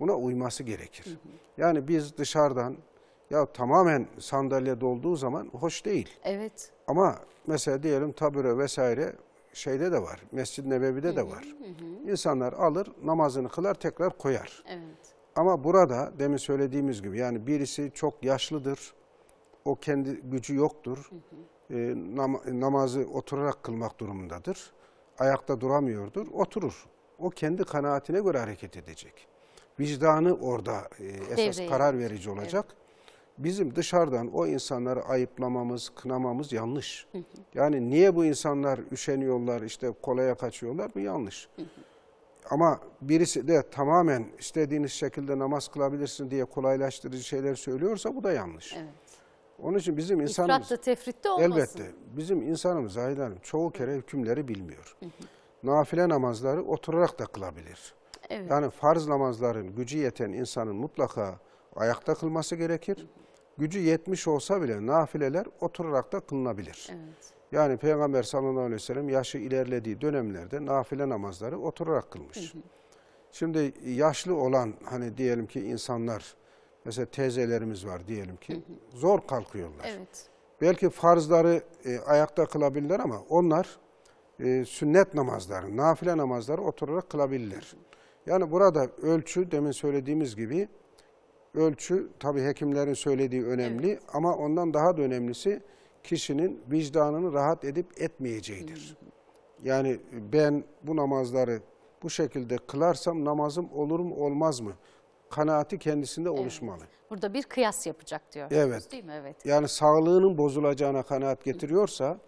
buna uyması gerekir. Hı hı. Yani biz dışarıdan ya tamamen sandalye dolduğu zaman hoş değil. Evet. Ama mesela diyelim tabure vesaire şeyde de var. Mescid-i Nebevi'de de var. İnsanlar alır, namazını kılar, tekrar koyar. Evet. Ama burada demin söylediğimiz gibi yani birisi çok yaşlıdır. O kendi gücü yoktur. Hı hı. E, nam namazı oturarak kılmak durumundadır. Ayakta duramıyordur. Oturur. O kendi kanaatine göre hareket edecek. Vicdanı orada e, esas Devreye. karar verici olacak. Evet bizim dışarıdan o insanları ayıplamamız, kınamamız yanlış. Yani niye bu insanlar üşeniyorlar, işte kolaya kaçıyorlar bu yanlış. Ama birisi de tamamen istediğiniz şekilde namaz kılabilirsin diye kolaylaştırıcı şeyler söylüyorsa bu da yanlış. Evet. Onun için bizim insanımız... İfrat da tefritte olmasın. Elbette. Bizim insanımız Aydan Hanım çoğu kere hükümleri bilmiyor. Nafile namazları oturarak da kılabilir. Evet. Yani farz namazların gücü yeten insanın mutlaka ayakta kılması gerekir gücü yetmiş olsa bile nafileler oturarak da kılınabilir. Evet. Yani Peygamber sallallahu aleyhi ve sellem yaşı ilerlediği dönemlerde nafile namazları oturarak kılmış. Hı hı. Şimdi yaşlı olan hani diyelim ki insanlar mesela teyzelerimiz var diyelim ki hı hı. zor kalkıyorlar. Evet. Belki farzları e, ayakta kılabilirler ama onlar e, sünnet namazları, nafile namazları oturarak kılabilirler. Yani burada ölçü demin söylediğimiz gibi ölçü tabii hekimlerin söylediği önemli evet. ama ondan daha da önemlisi kişinin vicdanını rahat edip etmeyeceğidir. Hı hı. Yani ben bu namazları bu şekilde kılarsam namazım olur mu olmaz mı? Kanaati kendisinde evet. oluşmalı. Burada bir kıyas yapacak diyor. Evet. Değil mi? Evet. Yani sağlığının bozulacağına kanaat getiriyorsa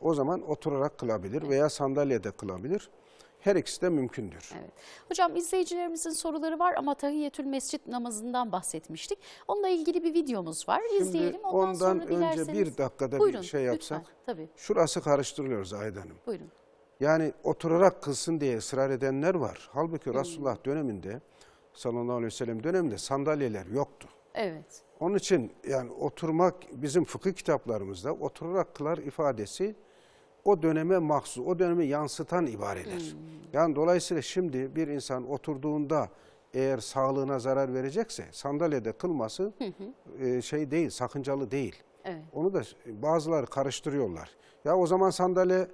o zaman oturarak kılabilir evet. veya sandalyede kılabilir her ikisi de mümkündür. Evet. Hocam izleyicilerimizin soruları var ama tahiyyetül mescit namazından bahsetmiştik. Onunla ilgili bir videomuz var. Şimdi İzleyelim ondan, ondan sonra dilerseniz. önce bir dakikada Buyurun, bir şey yapsak. Lütfen, tabii. Şurası karıştırıyoruz Aydan Hanım. Buyurun. Yani oturarak kılsın diye ısrar edenler var. Halbuki hmm. Resulullah döneminde sallallahu aleyhi ve sellem döneminde sandalyeler yoktu. Evet. Onun için yani oturmak bizim fıkıh kitaplarımızda oturarak kılar ifadesi o döneme mahsus, o dönemi yansıtan ibareler. Hmm. Yani dolayısıyla şimdi bir insan oturduğunda eğer sağlığına zarar verecekse sandalyede kılması E, şey değil, sakıncalı değil. Evet. Onu da bazıları karıştırıyorlar. Ya o zaman sandalye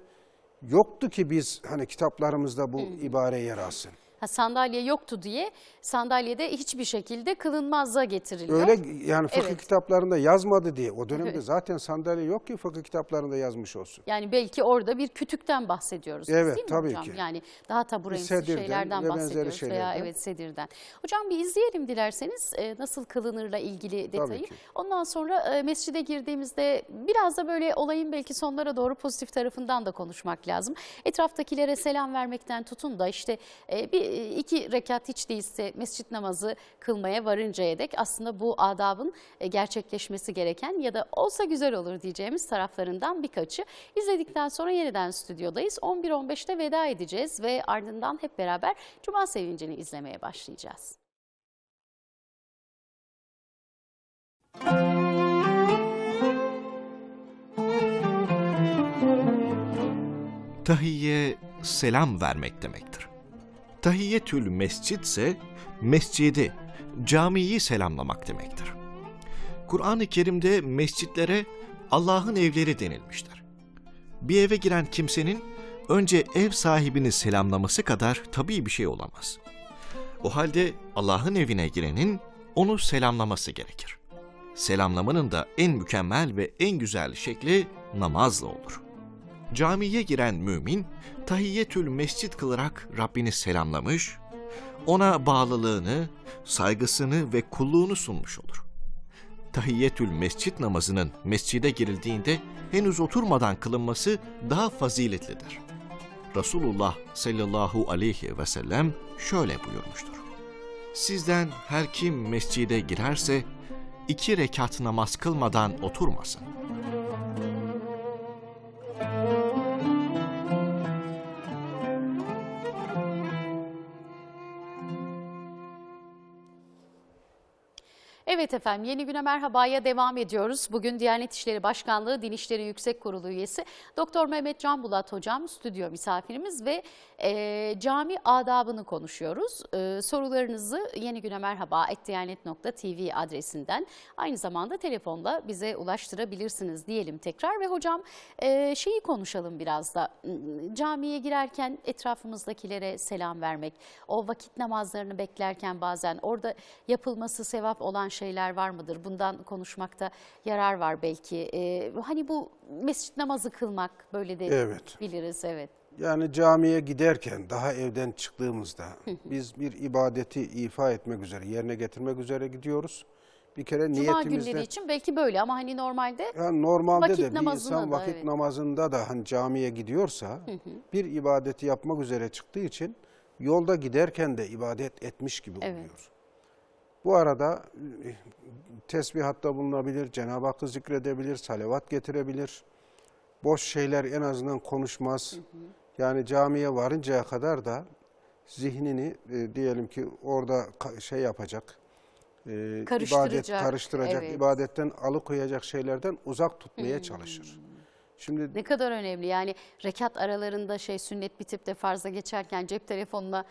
yoktu ki biz hani kitaplarımızda bu hı hı. ibare yer alsın ha, sandalye yoktu diye sandalyede hiçbir şekilde kılınmazlığa getiriliyor. Öyle yani fıkıh evet. kitaplarında yazmadı diye o dönemde zaten sandalye yok ki fıkıh kitaplarında yazmış olsun. Yani belki orada bir kütükten bahsediyoruz. Evet değil mi tabii hocam? ki. Yani daha taburensi şeylerden bahsediyoruz şeylerden. veya evet sedirden. Hocam bir izleyelim dilerseniz e, nasıl kılınırla ilgili detayı. Ondan sonra e, mescide girdiğimizde biraz da böyle olayın belki sonlara doğru pozitif tarafından da konuşmak lazım. Etraftakilere selam vermekten tutun da işte e, bir e, iki rekat hiç değilse mescit namazı kılmaya varıncaya dek aslında bu adabın e, gerçekleşmesi gereken ya da olsa güzel olur diyeceğimiz taraflarından birkaçı. İzledikten sonra yeniden stüdyodayız. 11-15'te veda edeceğiz ve ardından hep beraber Cuma sevincini izlemeye başlayacağız. Müzik Tahiyye selam vermek demek. Tahiyyetül mescid ise mescidi, camiyi selamlamak demektir. Kur'an-ı Kerim'de mescitlere Allah'ın evleri denilmiştir. Bir eve giren kimsenin önce ev sahibini selamlaması kadar tabii bir şey olamaz. O halde Allah'ın evine girenin onu selamlaması gerekir. Selamlamanın da en mükemmel ve en güzel şekli namazla olur. Camiye giren mümin tahiyyetül mescit kılarak Rabbini selamlamış, ona bağlılığını, saygısını ve kulluğunu sunmuş olur. Tahiyyetül mescit namazının mescide girildiğinde henüz oturmadan kılınması daha faziletlidir. Resulullah sallallahu aleyhi ve sellem şöyle buyurmuştur. Sizden her kim mescide girerse iki rekat namaz kılmadan oturmasın. Evet efendim yeni güne merhabaya devam ediyoruz. Bugün Diyanet İşleri Başkanlığı Din İşleri Yüksek Kurulu üyesi Doktor Mehmet Can Bulat hocam stüdyo misafirimiz ve e, cami adabını konuşuyoruz. E, sorularınızı yeni güne merhaba etdiyanet.tv adresinden aynı zamanda telefonla bize ulaştırabilirsiniz diyelim tekrar. Ve hocam e, şeyi konuşalım biraz da camiye girerken etrafımızdakilere selam vermek, o vakit namazlarını beklerken bazen orada yapılması sevap olan şeyler var mıdır? Bundan konuşmakta yarar var belki. E, hani bu mescit namazı kılmak böyle de evet. biliriz. Evet. Yani camiye giderken daha evden çıktığımızda biz bir ibadeti ifa etmek üzere, yerine getirmek üzere gidiyoruz. Bir kere Cuma niyetimizde... Cuma günleri için belki böyle ama hani normalde yani normalde vakit de bir insan vakit evet. namazında da hani camiye gidiyorsa bir ibadeti yapmak üzere çıktığı için yolda giderken de ibadet etmiş gibi evet. oluyor. Bu arada e, tesbihatta bulunabilir, Cenab-ı Hakk'ı zikredebilir, salavat getirebilir. Boş şeyler en azından konuşmaz. Yani camiye varıncaya kadar da zihnini e, diyelim ki orada şey yapacak, e, karıştıracak, ibadet karıştıracak, evet. ibadetten alıkoyacak şeylerden uzak tutmaya hmm. çalışır. Şimdi ne kadar önemli yani rekat aralarında şey sünnet bitip de farza geçerken cep telefonuna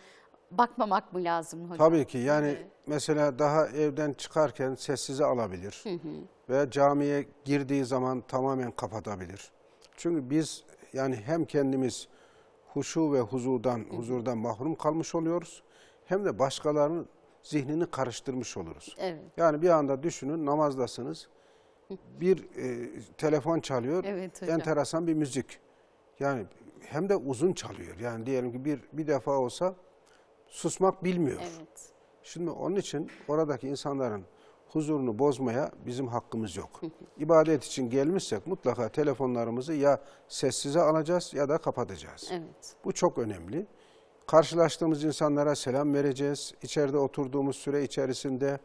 bakmamak mı lazım hocam? Tabii ki yani evet. mesela daha evden çıkarken sessize alabilir hı hı. ve camiye girdiği zaman tamamen kapatabilir. Çünkü biz yani hem kendimiz huşu ve huzurdan, hı. huzurdan mahrum kalmış oluyoruz hem de başkalarının zihnini karıştırmış oluruz. Evet. Yani bir anda düşünün namazdasınız bir e, telefon çalıyor evet, hocam. enteresan bir müzik. Yani hem de uzun çalıyor. Yani diyelim ki bir bir defa olsa susmak bilmiyor. Evet. Şimdi onun için oradaki insanların huzurunu bozmaya bizim hakkımız yok. İbadet için gelmişsek mutlaka telefonlarımızı ya sessize alacağız ya da kapatacağız. Evet. Bu çok önemli. Karşılaştığımız insanlara selam vereceğiz. İçeride oturduğumuz süre içerisinde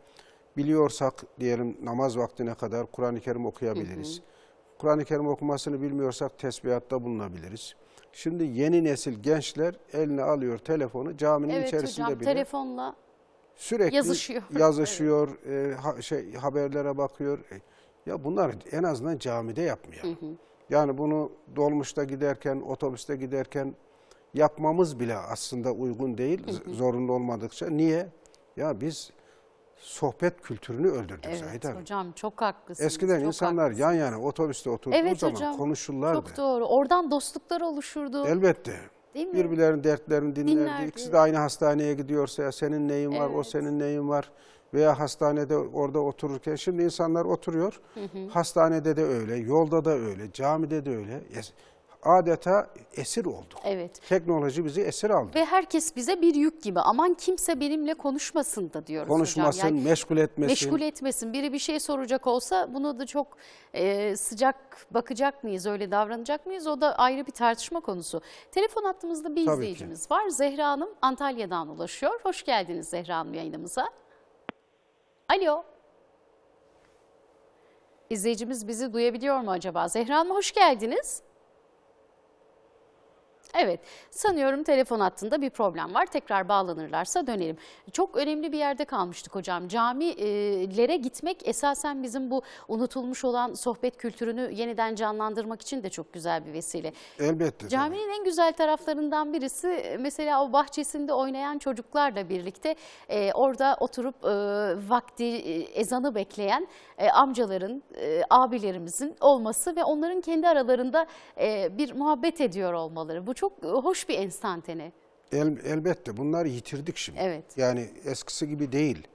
biliyorsak diyelim namaz vaktine kadar Kur'an-ı Kerim okuyabiliriz. Kur'an-ı Kerim okumasını bilmiyorsak tesbihatta bulunabiliriz. Şimdi yeni nesil gençler eline alıyor telefonu caminin evet, içerisinde hocam, bile. telefonla sürekli yazışıyor. Yazışıyor, evet. e, ha, şey haberlere bakıyor. E, ya bunlar en azından camide yapmıyor. Yani bunu dolmuşta giderken, otobüste giderken yapmamız bile aslında uygun değil hı hı. zorunlu olmadıkça. Niye? Ya biz sohbet kültürünü öldürdük evet, Zahide Hanım. hocam çok haklısınız. Eskiden çok insanlar haklısın. yan yana otobüste oturduğu evet, zaman hocam, konuşurlardı. Çok doğru. Oradan dostluklar oluşurdu. Elbette. Değil mi? Birbirlerinin dertlerini dinlerdi. dinlerdi. İkisi de aynı hastaneye gidiyorsa ya senin neyin evet. var, o senin neyin var veya hastanede orada otururken şimdi insanlar oturuyor. Hı hı. Hastanede de öyle, yolda da öyle, camide de öyle adeta esir olduk. Evet. Teknoloji bizi esir aldı. Ve herkes bize bir yük gibi aman kimse benimle konuşmasın da diyoruz Konuşmasın, hocam. Yani meşgul etmesin. Meşgul etmesin. Biri bir şey soracak olsa bunu da çok e, sıcak bakacak mıyız, öyle davranacak mıyız? O da ayrı bir tartışma konusu. Telefon hattımızda bir Tabii izleyicimiz ki. var. Zehra Hanım Antalya'dan ulaşıyor. Hoş geldiniz Zehra Hanım yayınımıza. Alo. İzleyicimiz bizi duyabiliyor mu acaba? Zehra Hanım hoş geldiniz. Evet, sanıyorum telefon hattında bir problem var. Tekrar bağlanırlarsa dönelim. Çok önemli bir yerde kalmıştık hocam. Camilere gitmek esasen bizim bu unutulmuş olan sohbet kültürünü yeniden canlandırmak için de çok güzel bir vesile. Elbette. Caminin tabii. en güzel taraflarından birisi e, mesela o bahçesinde oynayan çocuklarla birlikte e, orada oturup e, vakti ezanı bekleyen amcaların, abilerimizin olması ve onların kendi aralarında bir muhabbet ediyor olmaları. Bu çok çok e, hoş bir enstantane. El, elbette bunlar yitirdik şimdi. Evet. Yani eskisi gibi değil.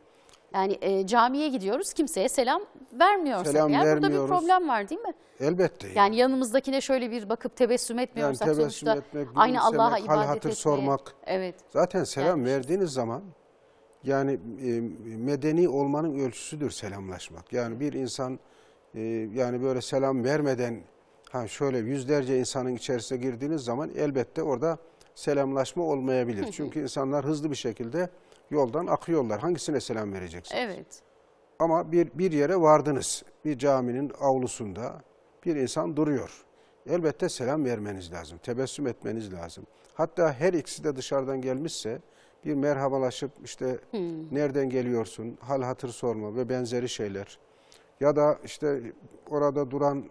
Yani e, camiye gidiyoruz kimseye selam vermiyoruz. Selam yani vermiyoruz. Burada bir problem var değil mi? Elbette. Yani, yani yanımızdakine şöyle bir bakıp tebessüm etmiyoruz yani tebessüm sonuçta etmek, aynı Allah'a ibadet hal hatır sormak. Evet. Zaten selam yani. verdiğiniz zaman yani e, medeni olmanın ölçüsüdür selamlaşmak. Yani bir insan e, yani böyle selam vermeden Ha şöyle yüzlerce insanın içerisine girdiğiniz zaman elbette orada selamlaşma olmayabilir. Çünkü insanlar hızlı bir şekilde yoldan akıyorlar. Hangisine selam vereceksiniz? Evet. Ama bir, bir yere vardınız. Bir caminin avlusunda bir insan duruyor. Elbette selam vermeniz lazım. Tebessüm etmeniz lazım. Hatta her ikisi de dışarıdan gelmişse bir merhabalaşıp işte hmm. nereden geliyorsun, hal hatır sorma ve benzeri şeyler. Ya da işte orada duran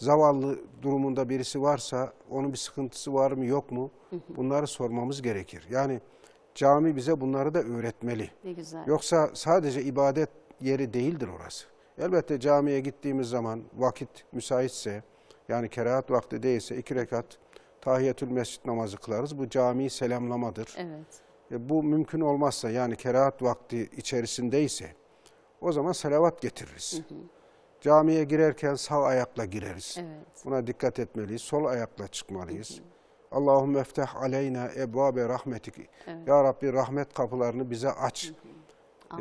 zavallı durumunda birisi varsa onun bir sıkıntısı var mı yok mu bunları sormamız gerekir. Yani cami bize bunları da öğretmeli. Ne güzel. Yoksa sadece ibadet yeri değildir orası. Elbette camiye gittiğimiz zaman vakit müsaitse yani kerahat vakti değilse iki rekat tahiyyetül mescit namazı kılarız. Bu cami selamlamadır. Evet. E, bu mümkün olmazsa yani kerahat vakti içerisindeyse o zaman salavat getiririz. Hı hı. Camiye girerken sağ ayakla gireriz. Evet. Buna dikkat etmeliyiz. Sol ayakla çıkmalıyız. Hı hı. Allahümme efteh aleyna ebvabe rahmetik. Evet. Ya Rabbi rahmet kapılarını bize aç. Hı hı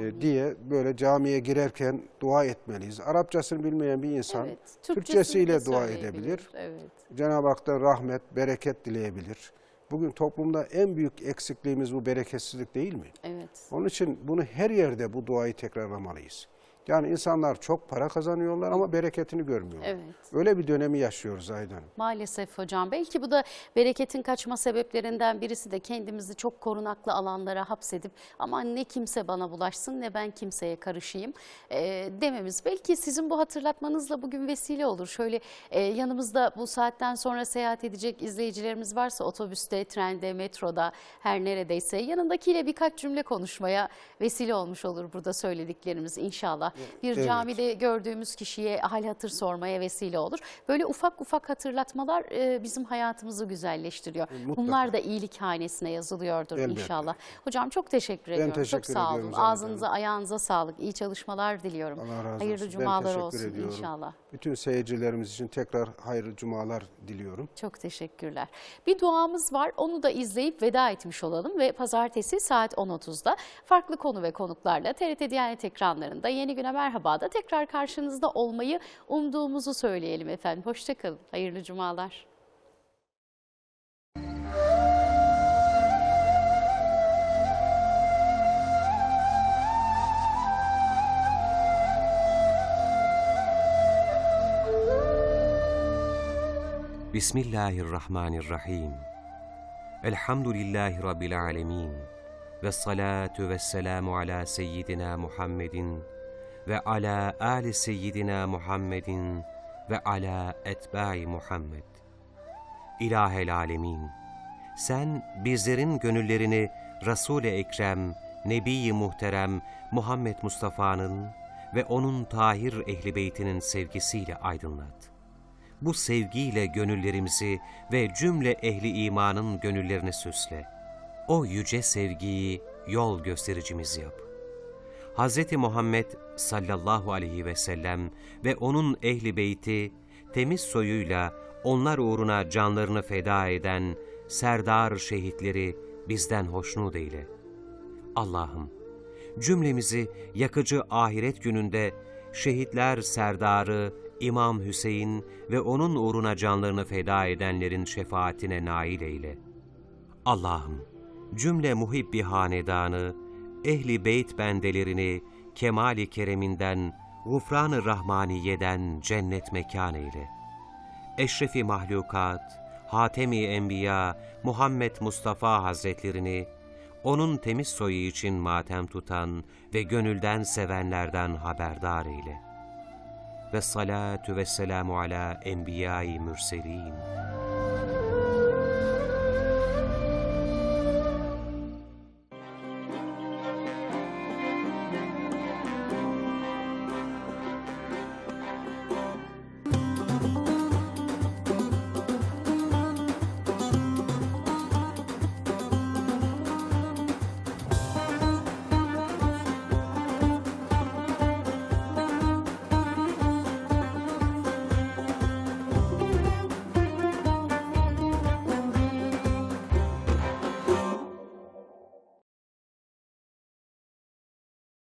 e, diye böyle camiye girerken dua etmeliyiz. Arapçasını bilmeyen bir insan evet, Türkçesiyle dua edebilir. Evet. Cenab-ı Hak'tan rahmet, bereket dileyebilir. Bugün toplumda en büyük eksikliğimiz bu bereketsizlik değil mi? Evet. Onun için bunu her yerde bu duayı tekrarlamalıyız. Yani insanlar çok para kazanıyorlar ama bereketini görmüyorlar. Evet. Öyle bir dönemi yaşıyoruz Aydan. Maalesef hocam. Belki bu da bereketin kaçma sebeplerinden birisi de kendimizi çok korunaklı alanlara hapsedip ama ne kimse bana bulaşsın ne ben kimseye karışayım e, dememiz. Belki sizin bu hatırlatmanızla bugün vesile olur. Şöyle e, yanımızda bu saatten sonra seyahat edecek izleyicilerimiz varsa otobüste, trende, metroda her neredeyse yanındakiyle birkaç cümle konuşmaya vesile olmuş olur burada söylediklerimiz inşallah bir evet. camide gördüğümüz kişiye hal hatır sormaya vesile olur. Böyle ufak ufak hatırlatmalar e, bizim hayatımızı güzelleştiriyor. E, mutlaka. Bunlar da iyilik hanesine yazılıyordur Elbette. inşallah. Hocam çok teşekkür ben ediyorum. Teşekkür çok sağ olun. Ağzınıza ayağınıza sağlık. İyi çalışmalar diliyorum. Allah razı olsun. Hayırlı cumalar olsun ediyorum. inşallah. Bütün seyircilerimiz için tekrar hayırlı cumalar diliyorum. Çok teşekkürler. Bir duamız var. Onu da izleyip veda etmiş olalım ve pazartesi saat 10.30'da farklı konu ve konuklarla TRT Diyanet ekranlarında yeni güne merhaba da tekrar karşınızda olmayı umduğumuzu söyleyelim efendim. Hoşçakalın, hayırlı cumalar. Bismillahirrahmanirrahim. Elhamdülillahi Rabbil alemin. Ve salatu ve selamu ala seyyidina Muhammedin ve ala ali seyyidina Muhammedin ve ala etbai Muhammed. İlahel alemin, sen bizlerin gönüllerini Resul-i Ekrem, Nebi-i Muhterem Muhammed Mustafa'nın ve onun tahir ehli beytinin sevgisiyle aydınlat. Bu sevgiyle gönüllerimizi ve cümle ehli imanın gönüllerini süsle. O yüce sevgiyi yol göstericimiz yap. Hz. Muhammed sallallahu aleyhi ve sellem ve onun ehli beyti, temiz soyuyla onlar uğruna canlarını feda eden serdar şehitleri bizden hoşnut eyle. Allah'ım cümlemizi yakıcı ahiret gününde şehitler serdarı İmam Hüseyin ve onun uğruna canlarını feda edenlerin şefaatine nail eyle. Allah'ım cümle muhibbi hanedanı, ehli beyt bendelerini kemali kereminden, gufran-ı rahmaniyeden cennet mekan eyle. Eşrefi mahlukat, Hatemi Enbiya Muhammed Mustafa Hazretlerini, onun temiz soyu için matem tutan ve gönülden sevenlerden haberdar eyle. Ve salatu ve selamu ala enbiya-i mürselin.